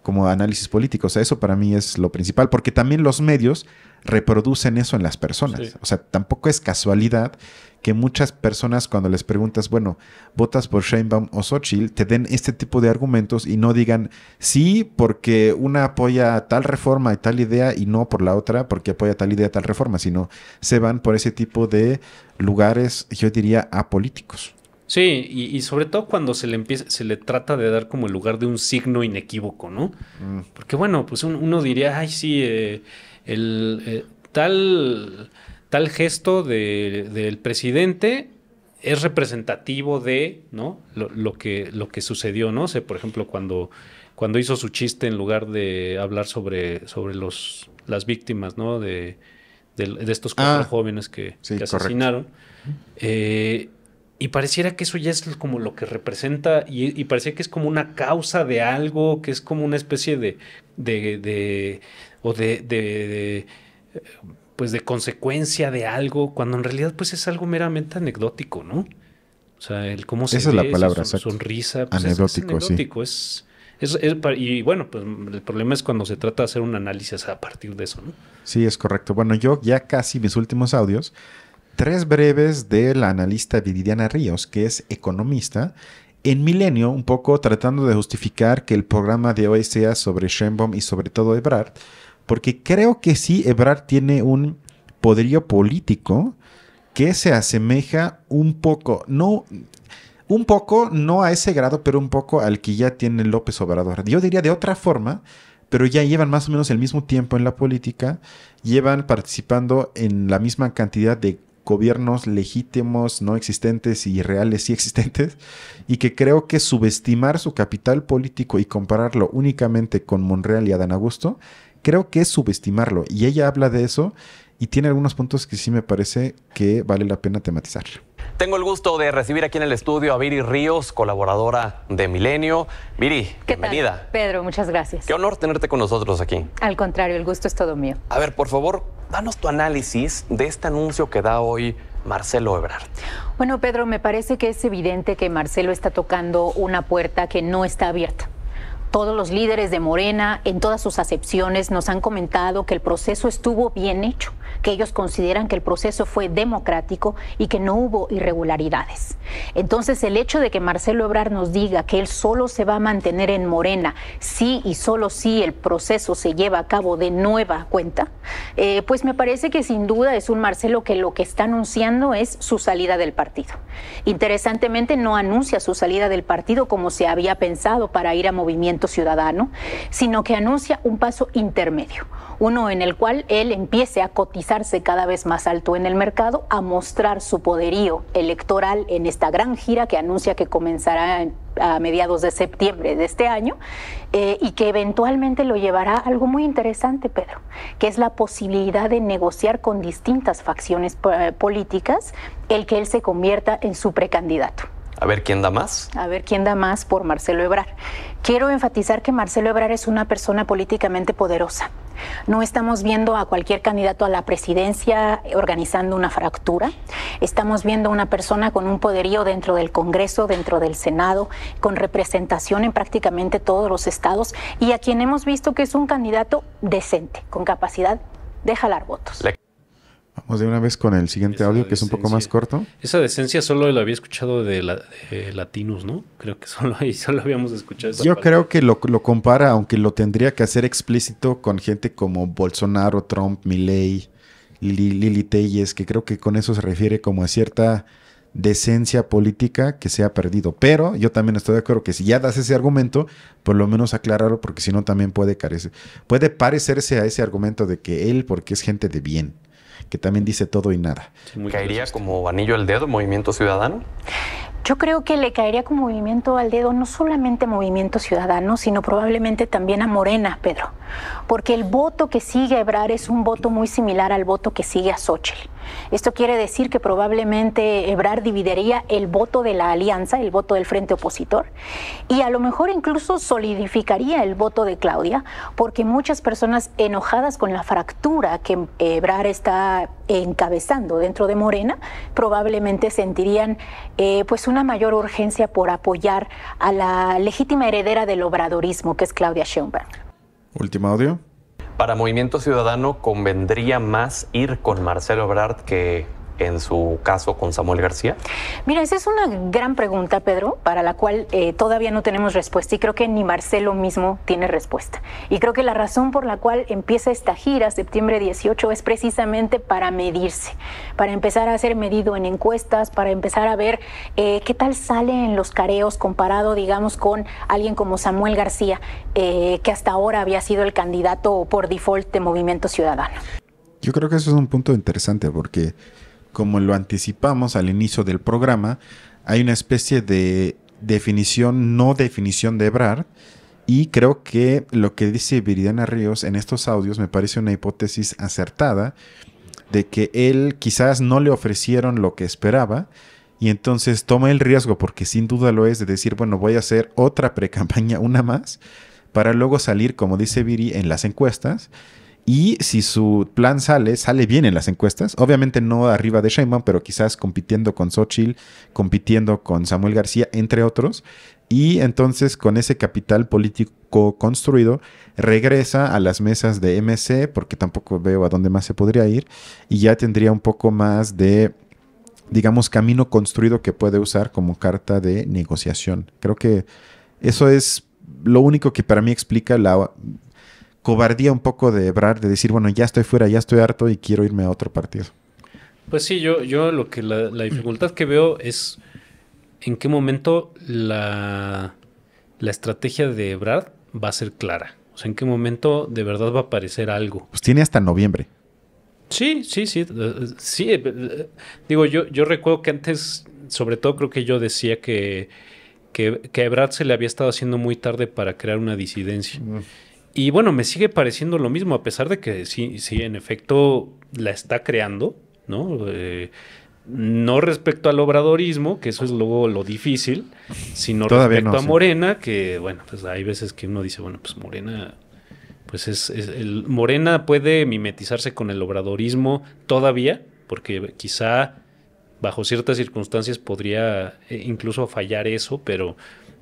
[SPEAKER 1] como análisis político. O sea, eso para mí es lo principal, porque también los medios reproducen eso en las personas. O sea, tampoco es casualidad que muchas personas cuando les preguntas, bueno, votas por Sheinbaum o Xochitl, te den este tipo de argumentos y no digan sí porque una apoya tal reforma y tal idea y no por la otra porque apoya tal idea, tal reforma, sino se van por ese tipo de lugares, yo diría, apolíticos.
[SPEAKER 2] Sí, y, sobre todo cuando se le se le trata de dar como el lugar de un signo inequívoco, ¿no? Mm. Porque bueno, pues uno diría, ay, sí, eh, el, eh, tal, tal gesto del presidente es representativo de ¿no? Lo, que, lo que sucedió, ¿no? sé, por ejemplo, cuando, cuando hizo su chiste en lugar de hablar sobre, sobre los, las víctimas ¿no? de, estos cuatro ah. jóvenes que, asesinaron. Eh, y pareciera que eso ya es como lo que representa, y, parecía que es como una causa de algo, que es como una especie de. de, de o de, de, pues de consecuencia de algo, cuando en realidad pues es algo meramente anecdótico, ¿no? O sea, el cómo se Esa la sonrisa, pues, anecdótico, es, anecdótico, es, y bueno, pues el problema es cuando se trata de hacer un análisis a partir de eso, ¿no?
[SPEAKER 1] Sí, es correcto. Bueno, yo ya casi mis últimos audios Tres breves de la analista Viridiana Ríos, que es economista, en Milenio, un poco tratando de justificar que el programa de hoy sea sobre Sheinbaum y sobre todo Ebrard, porque creo que sí, Ebrard tiene un poderío político que se asemeja un poco, no, un poco, no a ese grado, pero un poco al que ya tiene López Obrador. Yo diría de otra forma, pero ya llevan más o menos el mismo tiempo en la política, llevan participando en la misma cantidad de gobiernos legítimos, no existentes y reales y existentes, y que creo que subestimar su capital político y compararlo únicamente con Monreal y Adán Augusto, creo que es subestimarlo. Y ella habla de eso y tiene algunos puntos que sí me parece que vale la pena tematizar.
[SPEAKER 2] Tengo
[SPEAKER 5] el gusto de recibir aquí en el estudio a Viri Ríos, colaboradora de Milenio. Viri, ¿Qué bienvenida.
[SPEAKER 7] Pedro, muchas gracias.
[SPEAKER 5] Qué honor tenerte con nosotros aquí.
[SPEAKER 7] Al contrario, el gusto es todo mío.
[SPEAKER 5] A ver, por
[SPEAKER 2] favor, danos tu análisis de este anuncio que da hoy Marcelo Ebrard.
[SPEAKER 7] Bueno, Pedro, me parece que es evidente que Marcelo está tocando una puerta que no está abierta. Todos los líderes de Morena, en todas sus acepciones, nos han comentado que el proceso estuvo bien hecho, que ellos consideran que el proceso fue democrático y que no hubo irregularidades. Entonces, el hecho de que Marcelo Ebrard nos diga que él solo se va a mantener en Morena si y solo si el proceso se lleva a cabo de nueva cuenta, eh, pues me parece que sin duda es un Marcelo que lo que está anunciando es su salida del partido. Interesantemente, no anuncia su salida del partido como se había pensado para ir a Movimiento Ciudadano, sino que anuncia un paso intermedio, uno en el cual él empiece a cotizar cada vez más alto en el mercado, a mostrar su poderío electoral en esta gran gira que anuncia que comenzará a mediados de septiembre de este año eh, y que eventualmente lo llevará a algo muy interesante, Pedro, que es la posibilidad de negociar con distintas facciones eh, políticas el que él se convierta en su precandidato.
[SPEAKER 2] A ver quién da más.
[SPEAKER 7] A ver quién da más por Marcelo Ebrar. Quiero enfatizar que Marcelo Ebrar es una persona políticamente poderosa. No estamos viendo a cualquier candidato a la presidencia organizando una fractura. Estamos viendo a una persona con un poderío dentro del Congreso, dentro del Senado, con representación en prácticamente todos los estados y a quien hemos visto que es un candidato decente, con capacidad de jalar votos.
[SPEAKER 1] Vamos de una vez con el siguiente audio, que es un poco más corto.
[SPEAKER 2] Esa decencia solo lo había escuchado de, la, Latinos, ¿no? Creo que solo ahí solo habíamos escuchado esa Yo creo
[SPEAKER 1] que lo, lo, compara, aunque lo tendría que hacer explícito con gente como Bolsonaro, Trump, Milley, Lili, Telles, que creo que con eso se refiere como a cierta decencia política que se ha perdido. Pero yo también estoy de acuerdo que si ya das ese argumento, por lo menos aclararlo, porque si no también puede carecer, puede parecerse a ese argumento de que él, porque es gente de bien que también dice todo y nada.
[SPEAKER 2] ¿Caería como anillo al dedo Movimiento
[SPEAKER 5] Ciudadano?
[SPEAKER 7] Yo creo que le caería como movimiento al dedo no solamente Movimiento Ciudadano, sino probablemente también a Morena, Pedro porque el voto que sigue a Ebrar es un voto muy similar al voto que sigue a Sochel. Esto quiere decir que probablemente Ebrar dividiría el voto de la alianza, el voto del frente opositor, y a lo mejor incluso solidificaría el voto de Claudia, porque muchas personas enojadas con la fractura que Ebrar está encabezando dentro de Morena, probablemente sentirían eh, pues una mayor urgencia por apoyar a la legítima heredera del obradorismo, que es Claudia Schoenberg.
[SPEAKER 5] Último audio. Para Movimiento Ciudadano convendría
[SPEAKER 2] más ir con Marcelo Ebrard que en su caso con Samuel García?
[SPEAKER 7] Mira, esa es una gran pregunta, Pedro, para la cual eh, todavía no tenemos respuesta y creo que ni Marcelo mismo tiene respuesta. Y creo que la razón por la cual empieza esta gira, septiembre 18, es precisamente para medirse, para empezar a ser medido en encuestas, para empezar a ver eh, qué tal sale en los careos comparado, digamos, con alguien como Samuel García, eh, que hasta ahora había sido el candidato por default de Movimiento Ciudadano.
[SPEAKER 1] Yo creo que eso es un punto interesante porque como lo anticipamos al inicio del programa, hay una especie de definición, no definición de Ebrard, y creo que lo que dice Viridiana Ríos en estos audios me parece una hipótesis acertada de que él quizás no le ofrecieron lo que esperaba y entonces toma el riesgo, porque sin duda lo es, de decir, bueno, voy a hacer otra precampaña, una más, para luego salir, como dice Viri, en las encuestas y si su plan sale, sale bien en las encuestas. Obviamente no arriba de Sheinbaum, pero quizás compitiendo con Xochitl, compitiendo con Samuel García, entre otros. Y entonces con ese capital político construido, regresa a las mesas de MC, porque tampoco veo a dónde más se podría ir. Y ya tendría un poco más de digamos, camino construido que puede usar como carta de negociación. Creo que eso es lo único que para mí explica la cobardía un poco de Ebrard de decir, bueno, ya estoy fuera, ya estoy harto y quiero irme a otro partido.
[SPEAKER 2] Pues sí, yo, yo lo que la, dificultad que veo es en qué momento la, la estrategia de Ebrard va a ser clara. O sea, en qué momento de verdad va a aparecer algo.
[SPEAKER 1] Pues tiene hasta noviembre.
[SPEAKER 2] Sí, sí, sí. Eh, sí, eh, digo, yo, yo recuerdo que antes, sobre todo creo que yo decía que, que, a Ebrard se le había estado haciendo muy tarde para crear una disidencia. Y bueno, me sigue pareciendo lo mismo, a pesar de que sí, sí en efecto la está creando, ¿no? Eh, no respecto al obradorismo, que eso es luego lo difícil, sino respecto a Morena, que bueno, pues hay veces que uno dice, bueno, pues Morena, pues es, el, Morena puede mimetizarse con el obradorismo todavía, porque quizá bajo ciertas circunstancias podría eh, incluso fallar eso, pero,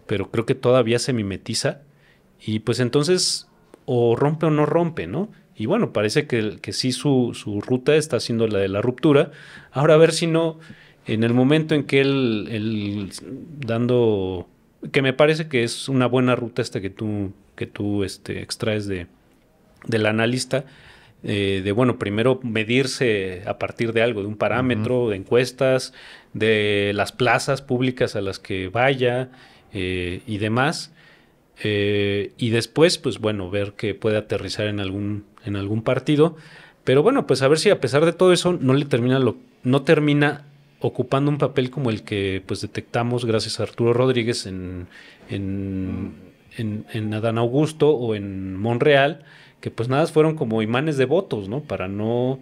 [SPEAKER 2] pero creo que todavía se mimetiza. Y pues entonces o rompe o no rompe, ¿no? Y bueno, parece que, que sí su, ruta está siendo la de la ruptura. Ahora a ver si no, en el momento en que él, dando, que me parece que es una buena ruta esta que tú, que tú este, extraes de, del analista, eh, de bueno, primero medirse a partir de algo, de un parámetro, de encuestas, de las plazas públicas a las que vaya eh, y demás. Eh, y después, pues bueno, ver que puede aterrizar en algún, en algún partido. Pero bueno, pues a ver si a pesar de todo eso no le termina lo, no termina ocupando un papel como el que pues detectamos gracias a Arturo Rodríguez en, en, en, Adán Augusto o en Monreal, que pues nada, fueron como imanes de votos, ¿no? Para no,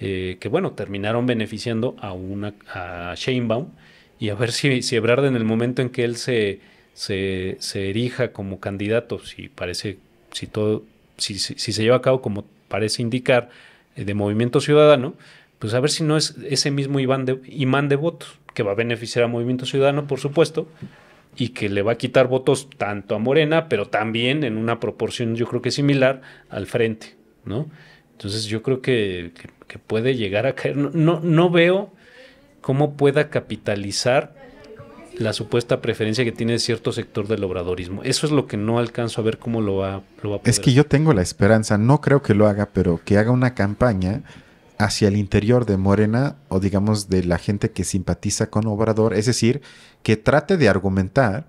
[SPEAKER 2] eh, que bueno, terminaron beneficiando a, una, a Sheinbaum y a ver si, si Ebrard en el momento en que él se se, erija como candidato, si parece, si todo, si, se lleva a cabo como parece indicar, eh, de Movimiento Ciudadano, pues a ver si no es ese mismo imán de, de votos, que va a beneficiar a Movimiento Ciudadano, por supuesto, y que le va a quitar votos tanto a Morena, pero también en una proporción yo creo que similar al frente, ¿no? Entonces yo creo que, puede llegar a caer. No, no, no, veo cómo pueda capitalizar la supuesta preferencia que tiene cierto sector del obradorismo. Eso es lo que no alcanzo a ver cómo lo va, a poder Es que yo
[SPEAKER 1] tengo la esperanza, no creo que lo haga, pero que haga una campaña hacia el interior de Morena o digamos de la gente que simpatiza con Obrador, es decir, que trate de argumentar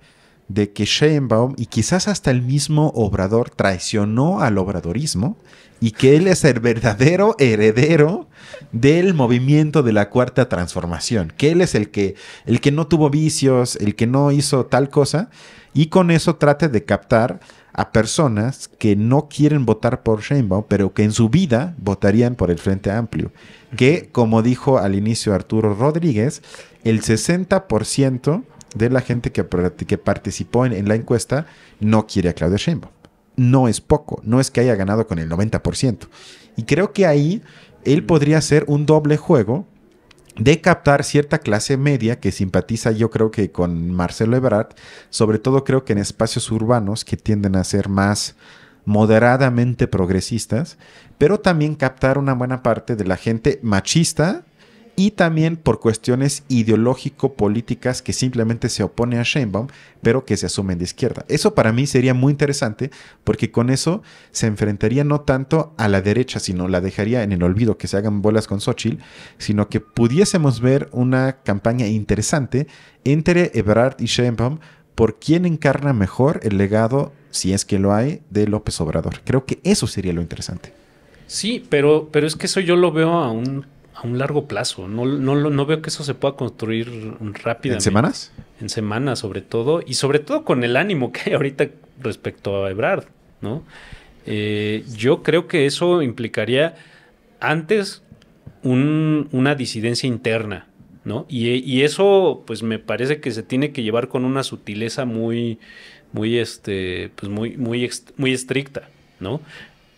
[SPEAKER 1] de que Sheinbaum y quizás hasta el mismo Obrador traicionó al obradorismo y que él es el verdadero heredero del movimiento de la cuarta transformación, que él es el que el que no tuvo vicios, el que no hizo tal cosa y con eso trate de captar a personas que no quieren votar por Sheinbaum, pero que en su vida votarían por el Frente Amplio, que como dijo al inicio Arturo Rodríguez, el 60% de la gente que, que participó en, la encuesta no quiere a Claudia Sheinbaum. No es poco, no es que haya ganado con el 90%. Y creo que ahí él mm. podría hacer un doble juego de captar cierta clase media que simpatiza yo creo que con Marcelo Ebrard, sobre todo creo que en espacios urbanos que tienden a ser más moderadamente progresistas, pero también captar una buena parte de la gente machista y también por cuestiones ideológico-políticas que simplemente se opone a Sheinbaum, pero que se asumen de izquierda. Eso para mí sería muy interesante porque con eso se enfrentaría no tanto a la derecha, sino la dejaría en el olvido, que se hagan bolas con Xochitl, sino que pudiésemos ver una campaña interesante entre Ebrard y Sheinbaum por quién encarna mejor el legado, si es que lo hay, de López Obrador. Creo que eso sería lo interesante.
[SPEAKER 2] Sí, pero, pero es que eso yo lo veo a un a un largo plazo. No, no, no veo que eso se pueda construir rápidamente. ¿En semanas? En semanas, sobre todo. Y sobre todo con el ánimo que hay ahorita respecto a Ebrard, ¿no? Eh, yo creo que eso implicaría antes un, una disidencia interna, ¿no? Y, eso, pues me parece que se tiene que llevar con una sutileza muy, muy, este, pues muy, muy, muy estricta, ¿no?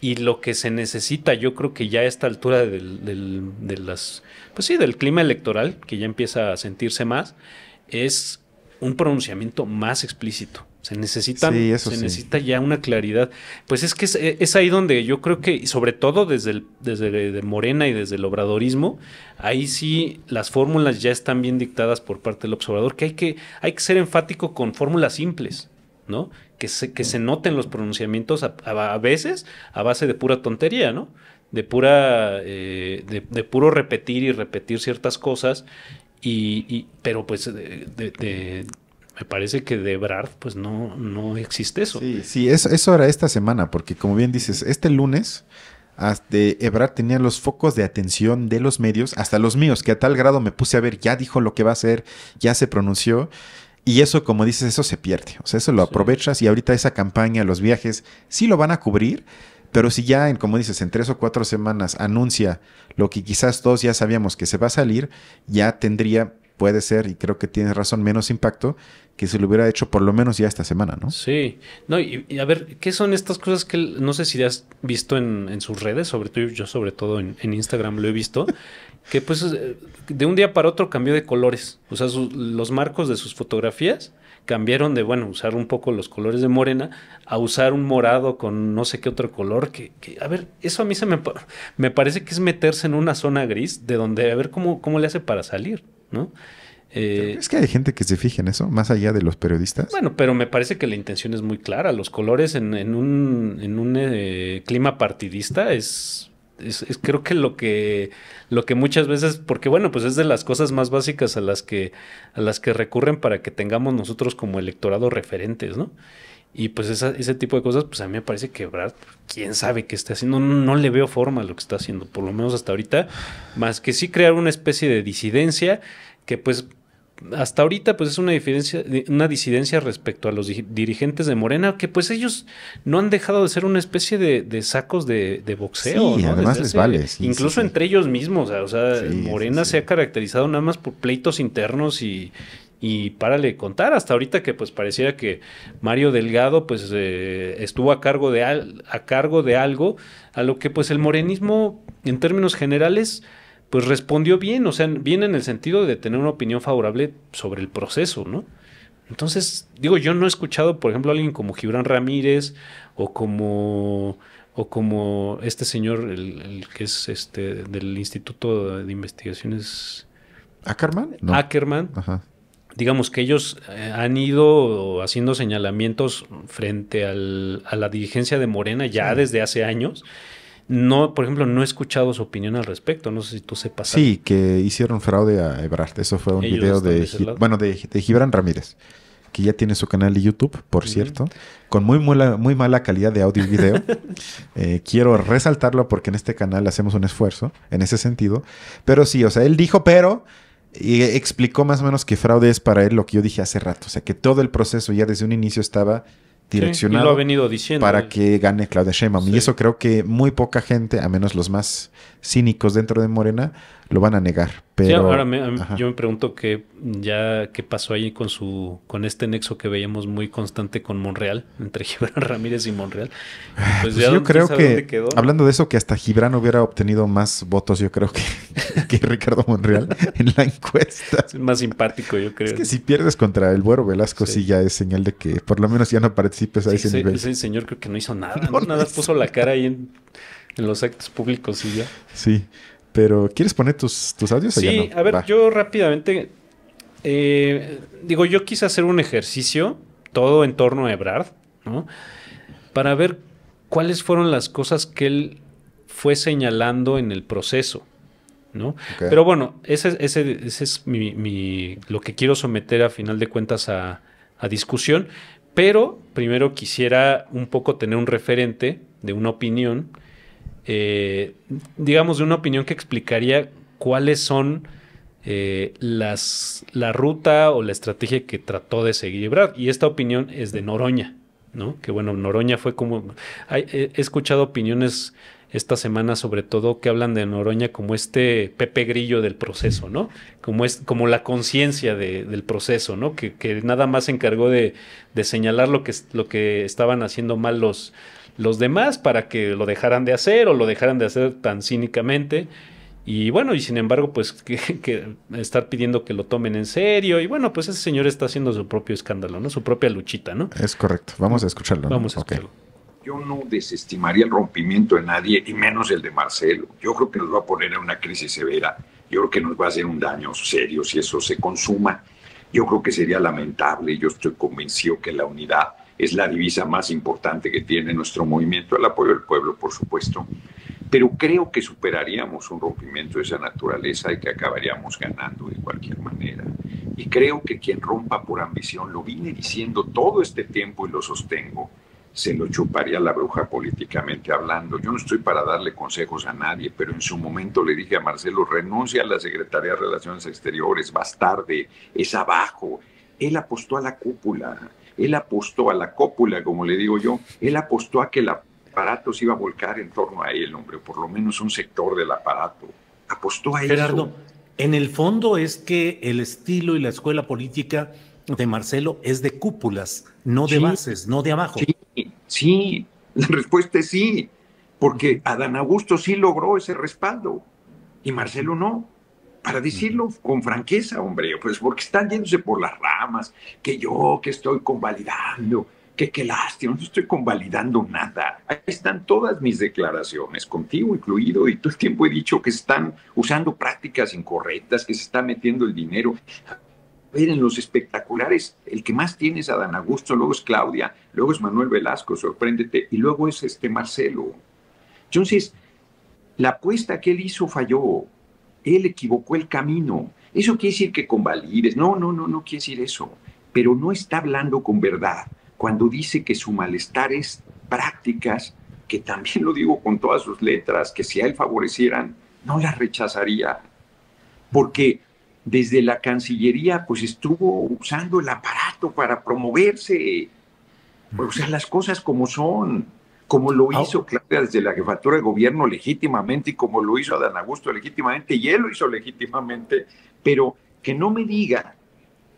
[SPEAKER 2] y lo que se necesita, yo creo que ya a esta altura del, del, de las, pues sí, del clima electoral, que ya empieza a sentirse más, es un pronunciamiento más explícito. Se, se necesita ya una claridad. Pues es que es, eh, ahí donde yo creo que, sobre todo desde, desde de Morena y desde el obradorismo, ahí sí las fórmulas ya están bien dictadas por parte del observador, que hay que, hay que ser enfático con fórmulas simples, ¿no? que se, que se noten los pronunciamientos a, veces a base de pura tontería, ¿no? De pura, eh, de, puro repetir y repetir ciertas cosas, y, pero pues me parece que de Ebrard pues no, no existe eso. Sí,
[SPEAKER 1] sí, eso, era esta semana, porque como bien dices, este lunes hasta Ebrard tenía los focos de atención de los medios, hasta los míos, que a tal grado me puse a ver, ya dijo lo que va a hacer, ya se pronunció. Y eso, como dices, eso se pierde. O sea, eso lo aprovechas y ahorita esa campaña, los viajes, sí lo van a cubrir, pero si ya, en, como dices, en tres o cuatro semanas anuncia lo que quizás todos ya sabíamos que se va a salir, ya tendría puede ser, y creo que tienes razón, menos impacto que si lo hubiera hecho por lo menos ya esta semana, ¿no?
[SPEAKER 2] Sí. No, y, a ver, ¿qué son estas cosas que no sé si has visto en, sus redes, sobre todo yo, sobre todo en, Instagram lo he visto, que pues eh, de un día para otro cambió de colores. O sea, los marcos de sus fotografías cambiaron de, bueno, usar un poco los colores de morena a usar un morado con no sé qué otro color. Que, a ver, eso a mí se me, me parece que es meterse en una zona gris de donde a ver cómo, cómo le hace para salir. ¿no? Eh, ¿Es que hay
[SPEAKER 1] gente que se fija en eso, más allá de los periodistas?
[SPEAKER 2] Bueno, pero me parece que la intención es muy clara. Los colores en, un, eh, clima partidista es, es, es, creo que lo que lo que muchas veces, porque bueno, pues es de las cosas más básicas a las que a las que recurren para que tengamos nosotros como electorado referentes, ¿no? Y pues esa, ese tipo de cosas, pues a mí me parece que Brad, pues, quién sabe qué está haciendo, no, le veo forma a lo que está haciendo, por lo menos hasta ahorita, más que sí crear una especie de disidencia que pues hasta ahorita pues es una, diferencia, una disidencia respecto a los dirigentes de Morena, que pues ellos no han dejado de ser una especie de, sacos de, boxeo. Sí, además les vale. incluso entre ellos mismos, o sea, Morena se ha caracterizado nada más por pleitos internos y, y párale contar hasta ahorita que pues pareciera que Mario Delgado pues eh, estuvo a cargo de a cargo de algo a lo que pues el morenismo en términos generales pues respondió bien, o sea, bien en el sentido de tener una opinión favorable sobre el proceso, ¿no? Entonces, digo, yo no he escuchado, por ejemplo, a alguien como Gibran Ramírez o como o como este señor el, que es este del Instituto de Investigaciones Ackerman, Ackerman, Ajá digamos que ellos eh, han ido haciendo señalamientos frente a la dirigencia de Morena ya desde hace años. No, por ejemplo, no he escuchado su opinión al respecto. No sé si tú sepas. Sí,
[SPEAKER 1] que hicieron fraude a Ebrard. Eso fue un video de, bueno, de, Gibran Ramírez que ya tiene su canal de YouTube, por cierto, con muy, muy, muy, mala calidad de audio y video. Eh, quiero resaltarlo porque en este canal hacemos un esfuerzo en ese sentido. Pero sí, o sea, él dijo, pero y explicó más o menos que fraude es para él lo que yo dije hace rato. O sea, que todo el proceso ya desde un inicio estaba direccionado para eh. que gane Claudia Sheinbaum. Y eso creo que muy poca gente, a menos los más cínicos dentro de Morena, lo van a negar. Pero, ahora yo
[SPEAKER 2] me pregunto qué ya qué pasó ahí con su con este nexo que veíamos muy constante con Monreal, entre Gibran Ramírez y Monreal. Pues, pues yo creo que hablando
[SPEAKER 1] de eso que hasta Gibran hubiera obtenido más votos, yo creo que, que Ricardo Monreal en la
[SPEAKER 2] encuesta. Es más simpático, yo creo. Es que si
[SPEAKER 1] pierdes contra el Buero Velasco sí. ya es señal de que por lo menos ya no participes a ese, nivel. Ese
[SPEAKER 2] señor creo que no hizo nada, nada puso la cara ahí en en los actos públicos y ya.
[SPEAKER 1] Sí. Pero, ¿quieres poner tus, tus audios? Sí, a ver,
[SPEAKER 2] yo rápidamente. Eh, digo, yo quise hacer un ejercicio, todo en torno a Ebrard, ¿no? Para ver cuáles fueron las cosas que él fue señalando en el proceso. ¿no? Pero bueno, ese, es mi, lo que quiero someter a final de cuentas a, discusión. Pero primero quisiera un poco tener un referente de una opinión eh, digamos, de una opinión que explicaría cuáles son eh, las, la ruta o la estrategia que trató de seguir Y esta opinión es de Noroña, ¿no? Que bueno, Noroña fue como... he escuchado opiniones esta semana sobre todo que hablan de Noroña como este Pepe Grillo del proceso, ¿no? Como, es, como la conciencia del proceso, ¿no? Que, nada más se encargó de, señalar lo que, lo que estaban haciendo mal los, los demás para que lo dejaran de hacer o lo dejaran de hacer tan cínicamente. Y bueno, y sin embargo, pues que, estar pidiendo que lo tomen en serio. Y bueno, pues ese señor está haciendo su propio escándalo, ¿no? Su propia luchita, ¿no?
[SPEAKER 1] Es correcto. Vamos a escucharlo. Vamos a escucharlo.
[SPEAKER 2] Yo no desestimaría
[SPEAKER 8] el rompimiento de nadie, y menos el de Marcelo.
[SPEAKER 2] Yo creo que nos va a poner
[SPEAKER 8] en una crisis severa. Yo creo que nos va a hacer un daño serio si eso se consuma. Yo creo que sería lamentable. Yo estoy convencido que la unidad es la divisa más importante que tiene nuestro movimiento, el apoyo del pueblo, por supuesto. Pero creo que superaríamos un rompimiento de esa naturaleza y que acabaríamos ganando de cualquier manera. Y creo que quien rompa por ambición, lo vine diciendo todo este tiempo y lo sostengo, se lo chuparía la bruja políticamente hablando. Yo no estoy para darle consejos a nadie, pero en su momento le dije a Marcelo, renuncia a la Secretaría de Relaciones Exteriores, vas tarde, es abajo. Él apostó a la cúpula, él apostó a la cópula, como le digo yo, él apostó a que el aparato se iba a volcar en torno a él, hombre, o por lo menos un sector del aparato.
[SPEAKER 2] Apostó a Gerardo, en el fondo es que el estilo y la escuela política de Marcelo es de cúpulas, no de bases, no de abajo. Sí, sí,
[SPEAKER 8] la respuesta es sí, porque Adán Augusto sí logró ese respaldo y Marcelo no para decirlo con franqueza, hombre, pues porque están yéndose por las ramas, que yo que estoy convalidando, que qué lástima, no estoy convalidando nada. Ahí están todas mis declaraciones, contigo incluido, y todo el tiempo he dicho que están usando prácticas incorrectas, que se está metiendo el dinero. A ver, en los espectaculares, el que más tiene es Adán Augusto, luego es Claudia, luego es Manuel Velasco, sorpréndete, y luego es este Marcelo. Entonces, la apuesta que él hizo falló él equivocó el camino. Eso quiere decir que convalides. No, no, no, no quiere decir eso. Pero no está hablando con verdad cuando dice que su malestar es prácticas, que también lo digo con todas sus letras, que si a él favorecieran, no las rechazaría. Porque desde la Cancillería, pues estuvo usando el aparato para promoverse. O sea, las cosas como son como lo ah. hizo desde la jefatura de gobierno legítimamente y como lo hizo Adán Augusto legítimamente, y él lo hizo legítimamente, pero que no me diga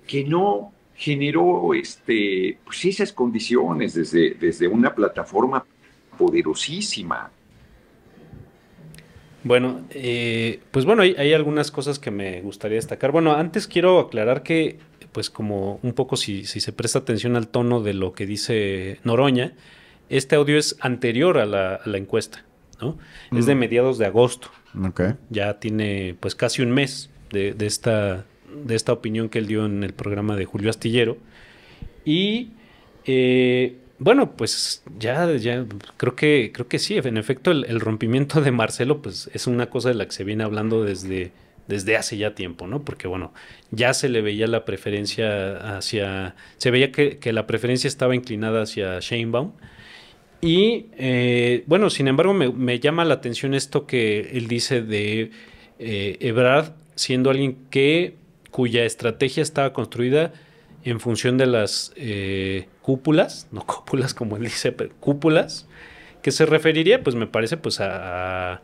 [SPEAKER 8] que no generó este, pues esas condiciones desde, desde una plataforma poderosísima.
[SPEAKER 2] Bueno, eh, pues bueno, hay, algunas cosas que me gustaría destacar. Bueno, antes quiero aclarar que, pues como un poco si se presta atención al tono de lo que dice Noroña, este audio es anterior a la, encuesta, ¿no? Es de mm. mediados de agosto. Ya tiene pues casi un mes de, esta, de esta opinión que él dio en el programa de Julio Astillero. Y eh, bueno, pues ya, creo que creo que sí. En efecto, el, rompimiento de Marcelo, pues es una cosa de la que se viene hablando desde, desde hace ya tiempo, ¿no? Porque bueno, ya se le veía la preferencia hacia. se veía que, que la preferencia estaba inclinada hacia Sheinbaum. Y eh, bueno, sin embargo, me, llama la atención esto que él dice de eh, Ebrard siendo alguien que cuya estrategia estaba construida en función de las eh, cúpulas, no cúpulas como él dice, pero cúpulas, que se referiría, pues me parece, pues a,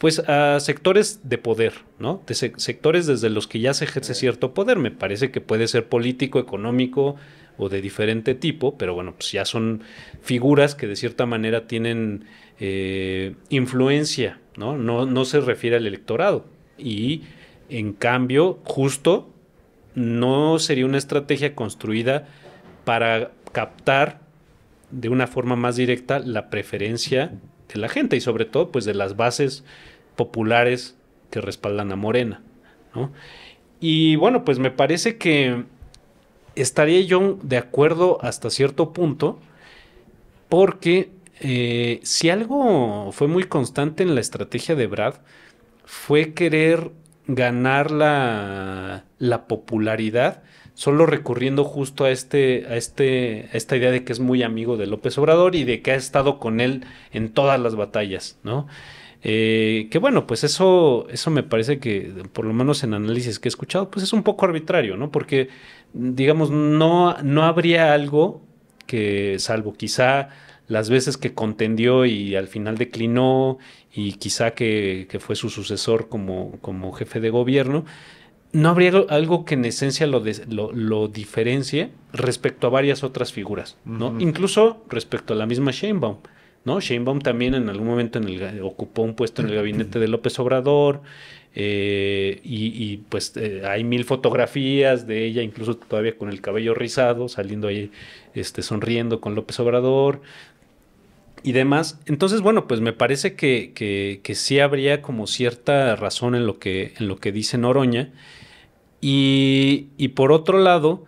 [SPEAKER 2] pues a sectores de poder, ¿no? sectores desde los que ya se ejerce cierto poder. Me parece que puede ser político, económico, o de diferente tipo, pero bueno, pues ya son figuras que de cierta manera tienen eh, influencia, ¿no? ¿no? No se refiere al electorado. Y en cambio, justo, no sería una estrategia construida para captar de una forma más directa la preferencia de la gente y sobre todo pues de las bases populares que respaldan a Morena, ¿no? Y bueno, pues me parece que estaría yo de acuerdo hasta cierto punto, porque eh, si algo fue muy constante en la estrategia de Brad, fue querer ganar la, popularidad solo recurriendo justo a este, a este, esta idea de que es muy amigo de López Obrador y de que ha estado con él en todas las batallas, ¿no? Eh, que bueno, pues eso, eso me parece que, por lo menos en análisis que he escuchado, pues es un poco arbitrario, ¿no? Porque, digamos, no, no habría algo que, salvo quizá las veces que contendió y al final declinó, y quizá que, fue su sucesor como, como jefe de gobierno, no habría algo que en esencia lo, lo, diferencie respecto a varias otras figuras, ¿no? Incluso respecto a la misma Sheinbaum. ¿no? Sheinbaum también en algún momento ocupó un puesto en el gabinete de López Obrador. Eh, y, pues eh, hay mil fotografías de ella, incluso todavía con el cabello rizado, saliendo ahí, este, sonriendo con López Obrador y demás. Entonces, bueno, pues me parece que, sí habría como cierta razón en lo que, en lo que dice Noroña. Y, y por otro lado,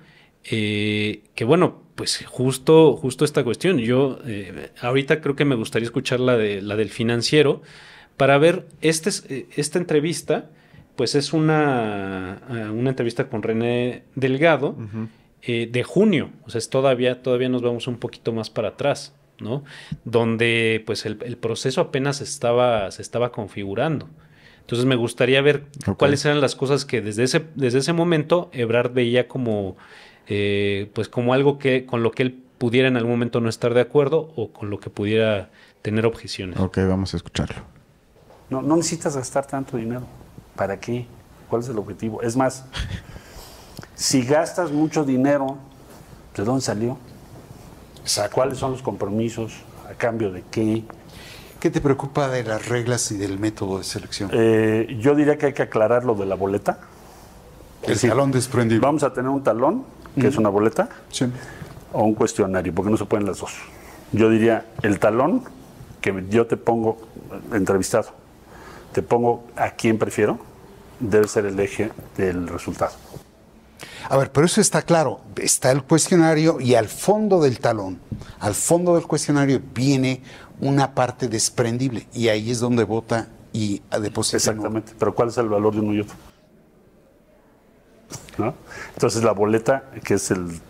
[SPEAKER 2] eh, que bueno, pues justo, justo esta cuestión. Yo eh, ahorita creo que me gustaría escuchar la, de, la del financiero para ver este, eh, esta entrevista, pues es una, eh, una entrevista con René Delgado de junio, o sea, todavía, todavía nos vamos un poquito más para atrás, ¿no? Donde pues el, proceso apenas estaba, se estaba configurando. Entonces me gustaría ver cuáles eran las cosas que desde ese, desde ese momento Ebrard veía como eh, pues como algo que con lo que él pudiera en algún momento no estar de acuerdo o con lo que pudiera tener
[SPEAKER 6] objeciones.
[SPEAKER 1] Ok, vamos a escucharlo.
[SPEAKER 6] No, no necesitas gastar tanto dinero. ¿Para qué? ¿Cuál es el objetivo? Es más, si gastas mucho dinero, ¿de dónde salió? ¿Cuáles son los compromisos? ¿A cambio de qué? ¿Qué te preocupa de las reglas y del método de selección? Eh, yo diría que hay que aclarar lo de la boleta. El talón desprendido. Vamos a tener un talón que es una boleta, sí. o un cuestionario, porque no se pueden las dos. Yo diría el talón, que yo te pongo eh, entrevistado, te pongo a quién prefiero, debe ser el eje del resultado. A ver, pero eso está claro. Está el cuestionario y al fondo del talón, al fondo del cuestionario viene una parte desprendible y ahí es donde vota y deposita. Exactamente. Pero ¿cuál es el valor de uno y otro? Entonces la boleta, que es el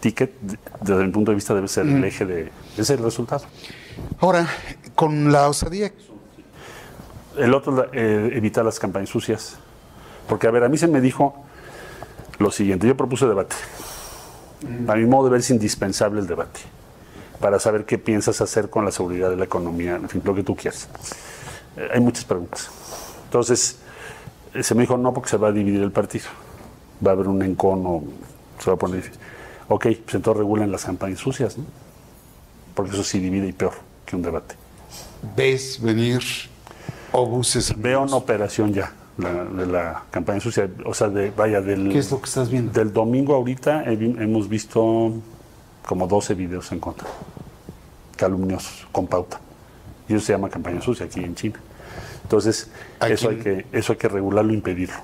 [SPEAKER 6] ticket, desde mi punto de vista debe ser el mm. eje de... es el resultado. Ahora, con la osadía... El otro, eh, evitar las campañas sucias. Porque, a ver, a mí se me dijo lo siguiente, yo propuse debate. Mm. A mi modo de ver es indispensable el debate para saber qué piensas hacer con la seguridad de la economía, en fin, lo que tú quieras. Eh, hay muchas preguntas. Entonces, eh, se me dijo no porque se va a dividir el partido va a haber un encono, se va a poner difícil. Ok, pues entonces regulen las campañas sucias, Porque eso sí divide y peor que un debate. ¿Ves venir obuses? Veo una operación ya de la campaña sucia, o sea, vaya, del... ¿Qué es lo que estás viendo? Del domingo ahorita hemos visto como 12 videos en contra, calumniosos, con pauta. Y eso se llama campaña sucia aquí en China. Entonces, eso hay, que, eso hay que regularlo, e impedirlo.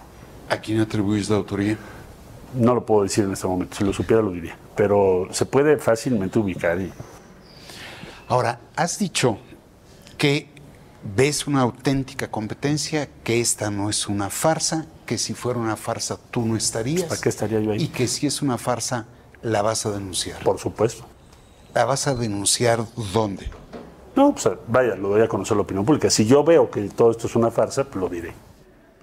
[SPEAKER 6] ¿A quién atribuyes la autoría? No lo puedo decir en este momento, si lo supiera lo diría, pero se puede fácilmente ubicar. Ahora, has dicho que ves una auténtica competencia, que esta no es una farsa, que si fuera una farsa tú no estarías. ¿Para qué estaría yo ahí? Y que si es una farsa, la vas a denunciar. Por supuesto. ¿La vas a denunciar dónde? No, pues vaya, lo voy a conocer la opinión pública. Si yo veo que todo esto es una farsa, lo diré.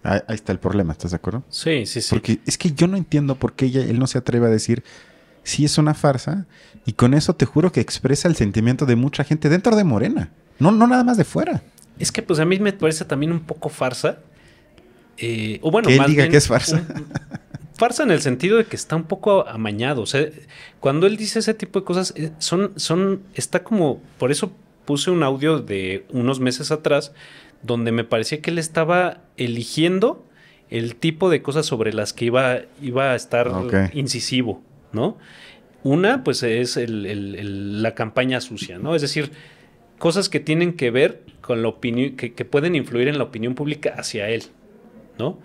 [SPEAKER 1] Ahí, está el problema, ¿estás de acuerdo? Sí, sí, sí. Porque es que yo no entiendo por qué él no se atreve a decir si es una farsa y con eso te juro que expresa el sentimiento de mucha gente dentro de Morena, no, no nada más de fuera.
[SPEAKER 2] Es que pues a mí me parece también un poco farsa. Eh, o bueno, que diga que es farsa. farsa en el sentido de que está un poco amañado. O sea, cuando él dice ese tipo de cosas, eh, son, son, está como, por eso puse un audio de unos meses atrás donde me parecía que él estaba eligiendo el tipo de cosas sobre las que iba, iba a estar incisivo, ¿no? Una, pues es la campaña sucia, ¿no? Es decir, cosas que tienen que ver con la opinión, que, pueden influir en la opinión pública hacia él, ¿no?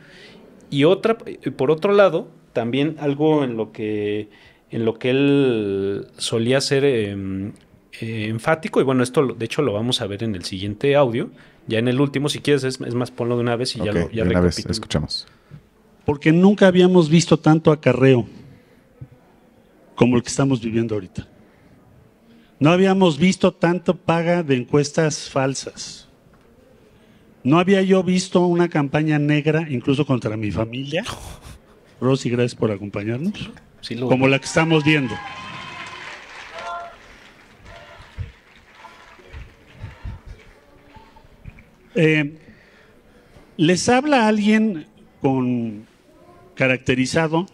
[SPEAKER 2] Y otra, por otro lado, también algo en lo que, en lo que él solía ser eh, enfático. Y bueno, esto de hecho lo vamos a ver en el siguiente audio. Ya en el último, si quieres, es, más, ponlo de una vez y ya
[SPEAKER 6] lo escuchamos. Porque nunca habíamos visto tanto acarreo como el que estamos viviendo ahorita. No habíamos visto tanto paga de encuestas falsas. No había yo visto una campaña negra, incluso contra mi familia. Rosy, gracias por acompañarnos. Como la que estamos viendo. Eh, ¿Les habla alguien con, caracterizado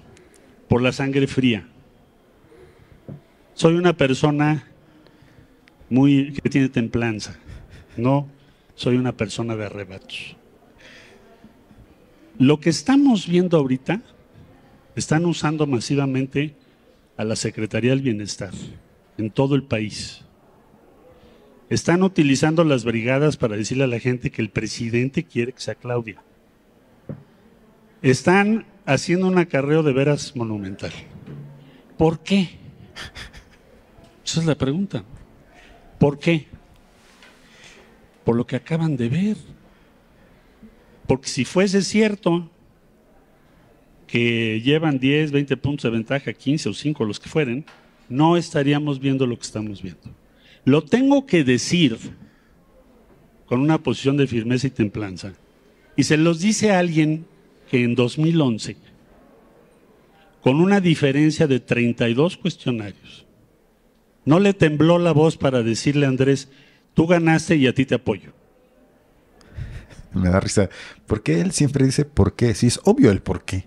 [SPEAKER 6] por la sangre fría? Soy una persona muy que tiene templanza. No soy una persona de arrebatos. Lo que estamos viendo ahorita están usando masivamente a la Secretaría del Bienestar en todo el país. Están utilizando las brigadas para decirle a la gente que el presidente quiere que sea Claudia. Están haciendo un acarreo de veras monumental. ¿Por qué? Esa es la pregunta. ¿Por qué? Por lo que acaban de ver. Porque si fuese cierto que llevan 10, 20 puntos de ventaja, 15 o 5, los que fueren, no estaríamos viendo lo que estamos viendo. Lo tengo que decir con una posición de firmeza y templanza. Y se los dice a alguien que en 2011, con una diferencia de 32 cuestionarios, no le tembló la voz para decirle a Andrés, tú ganaste y a ti te apoyo.
[SPEAKER 1] Me da risa. ¿Por qué él siempre dice por qué? Si es obvio el por qué.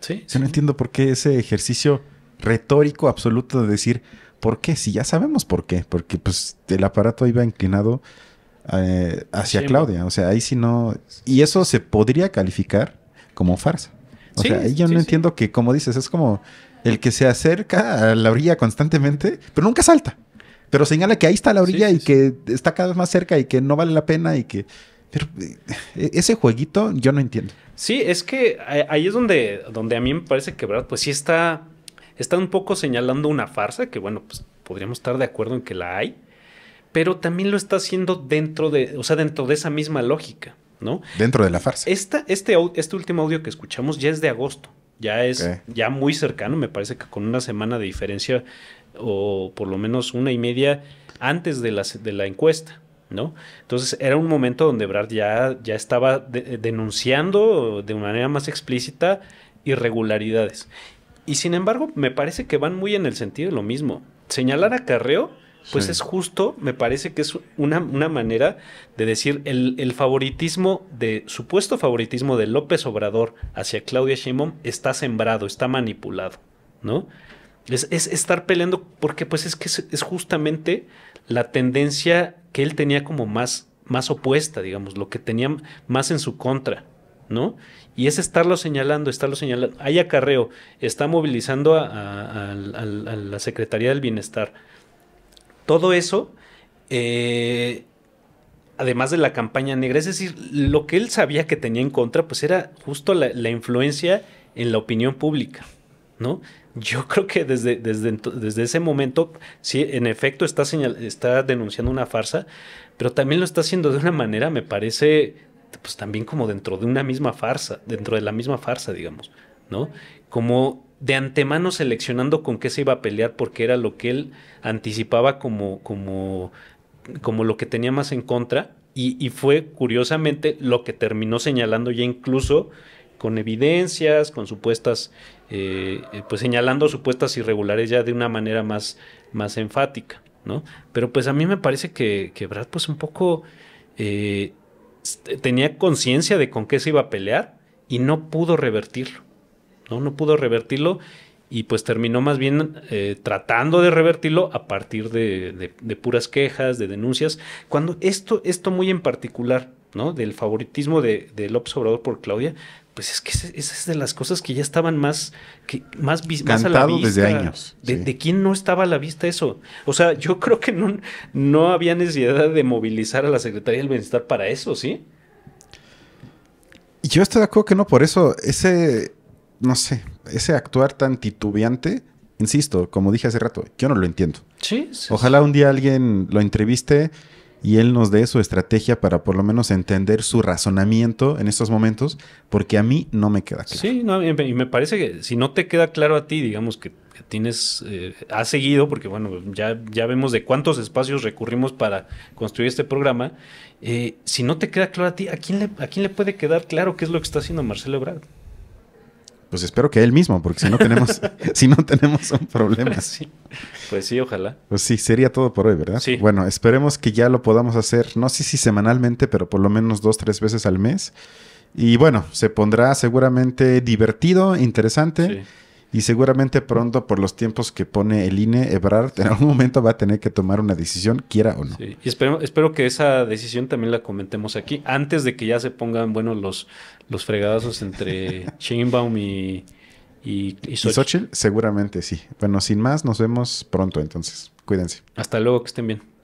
[SPEAKER 1] Sí. no entiendo por qué ese ejercicio retórico absoluto de decir, ¿Por qué? Si ya sabemos por qué, porque pues el aparato iba inclinado eh, hacia Claudia, o sea, ahí sí no... Y eso se podría calificar como farsa. O sea, yo no entiendo que, como dices, es como el que se acerca a la orilla constantemente, pero nunca salta. Pero señala que ahí está la orilla y que está cada vez más cerca y que no vale la pena y que... Pero eh, ese jueguito yo no entiendo.
[SPEAKER 2] Sí, es que eh, ahí es donde, donde a mí me parece que, ¿verdad? Pues sí está está un poco señalando una farsa, que bueno, pues podríamos estar de acuerdo en que la hay, pero también lo está haciendo dentro de, o sea, dentro de esa misma lógica, ¿no? Dentro de la farsa. este, este último audio que escuchamos ya es de agosto, ya es ya muy cercano, me parece que con una semana de diferencia o por lo menos una y media antes de la, de la encuesta. ¿no? Entonces era un momento donde Brad ya, ya estaba denunciando de manera más explícita irregularidades. Y sin embargo, me parece que van muy en el sentido de lo mismo. Señalar a Carreo, pues es justo, me parece que es una, manera de decir el, favoritismo de, supuesto favoritismo de López Obrador hacia Claudia Sheinbaum está sembrado, está manipulado, ¿no? Es, estar peleando porque pues es que es, justamente la tendencia que él tenía como más, más opuesta, digamos, lo que tenía más en su contra, ¿no? Y es estarlo señalando, estarlo señalando. Hay acarreo, está movilizando a, la Secretaría del Bienestar. Todo eso, eh, además de la campaña negra, es decir, lo que él sabía que tenía en contra, pues era justo la, influencia en la opinión pública, ¿no? Yo creo que desde, desde, desde ese momento, sí, en efecto está, señal, está denunciando una farsa, pero también lo está haciendo de una manera, me parece, pues también como dentro de una misma farsa, dentro de la misma farsa, digamos, ¿no? Como de antemano seleccionando con qué se iba a pelear porque era lo que él anticipaba como, como, como lo que tenía más en contra y, fue curiosamente lo que terminó señalando ya incluso con evidencias, con supuestas, eh, pues señalando supuestas irregulares ya de una manera más, más enfática, ¿no? Pero pues a mí me parece que, que Brad pues un poco... Eh, tenía conciencia de con qué se iba a pelear y no pudo revertirlo. No, no pudo revertirlo y pues terminó más bien eh, tratando de revertirlo a partir de, de, puras quejas, de denuncias. Cuando esto, esto muy en particular, ¿no? Del favoritismo de, de López Obrador por Claudia, pues es que esa es de las cosas que ya estaban más, que, más, más a la desde años. De, quién no estaba a la vista eso? O sea, yo creo que no, no había necesidad de movilizar a la Secretaría del Bienestar para eso, ¿sí?
[SPEAKER 1] Yo estoy de acuerdo que no, por eso ese, no sé, ese actuar tan titubeante, insisto, como dije hace rato, yo no lo entiendo. Sí. Ojalá un día alguien lo entreviste y él nos dé su estrategia para por lo menos entender su razonamiento en estos momentos, porque a mí no me queda claro.
[SPEAKER 2] Sí, no, y me parece que si no te queda claro a ti, digamos que, tienes, eh, ha seguido, porque bueno, ya, ya vemos de cuántos espacios recurrimos para construir este programa, eh, si no te queda claro a ti, ¿a quién, le, ¿a quién le puede quedar claro qué es lo que está haciendo Marcelo Ebrard?
[SPEAKER 1] Pues espero que él mismo, porque si no tenemos, si no tenemos un problema. Pues,
[SPEAKER 2] pues sí, ojalá.
[SPEAKER 1] Pues sí, sería todo por hoy, ¿verdad? Sí. Bueno, esperemos que ya lo podamos hacer, no sé si semanalmente, pero por lo menos dos, tres veces al mes. Y bueno, se pondrá seguramente divertido, interesante. Sí y seguramente pronto, por los tiempos que pone el INE, Ebrard en algún momento va a tener que tomar una decisión, quiera o no.
[SPEAKER 2] Y espero, espero que esa decisión también la comentemos aquí, antes de que ya se pongan buenos los, los fregadazos entre Sheinbaum y, y,
[SPEAKER 1] seguramente sí. Bueno, sin más, nos vemos pronto entonces. Cuídense.
[SPEAKER 2] Hasta luego, que estén bien.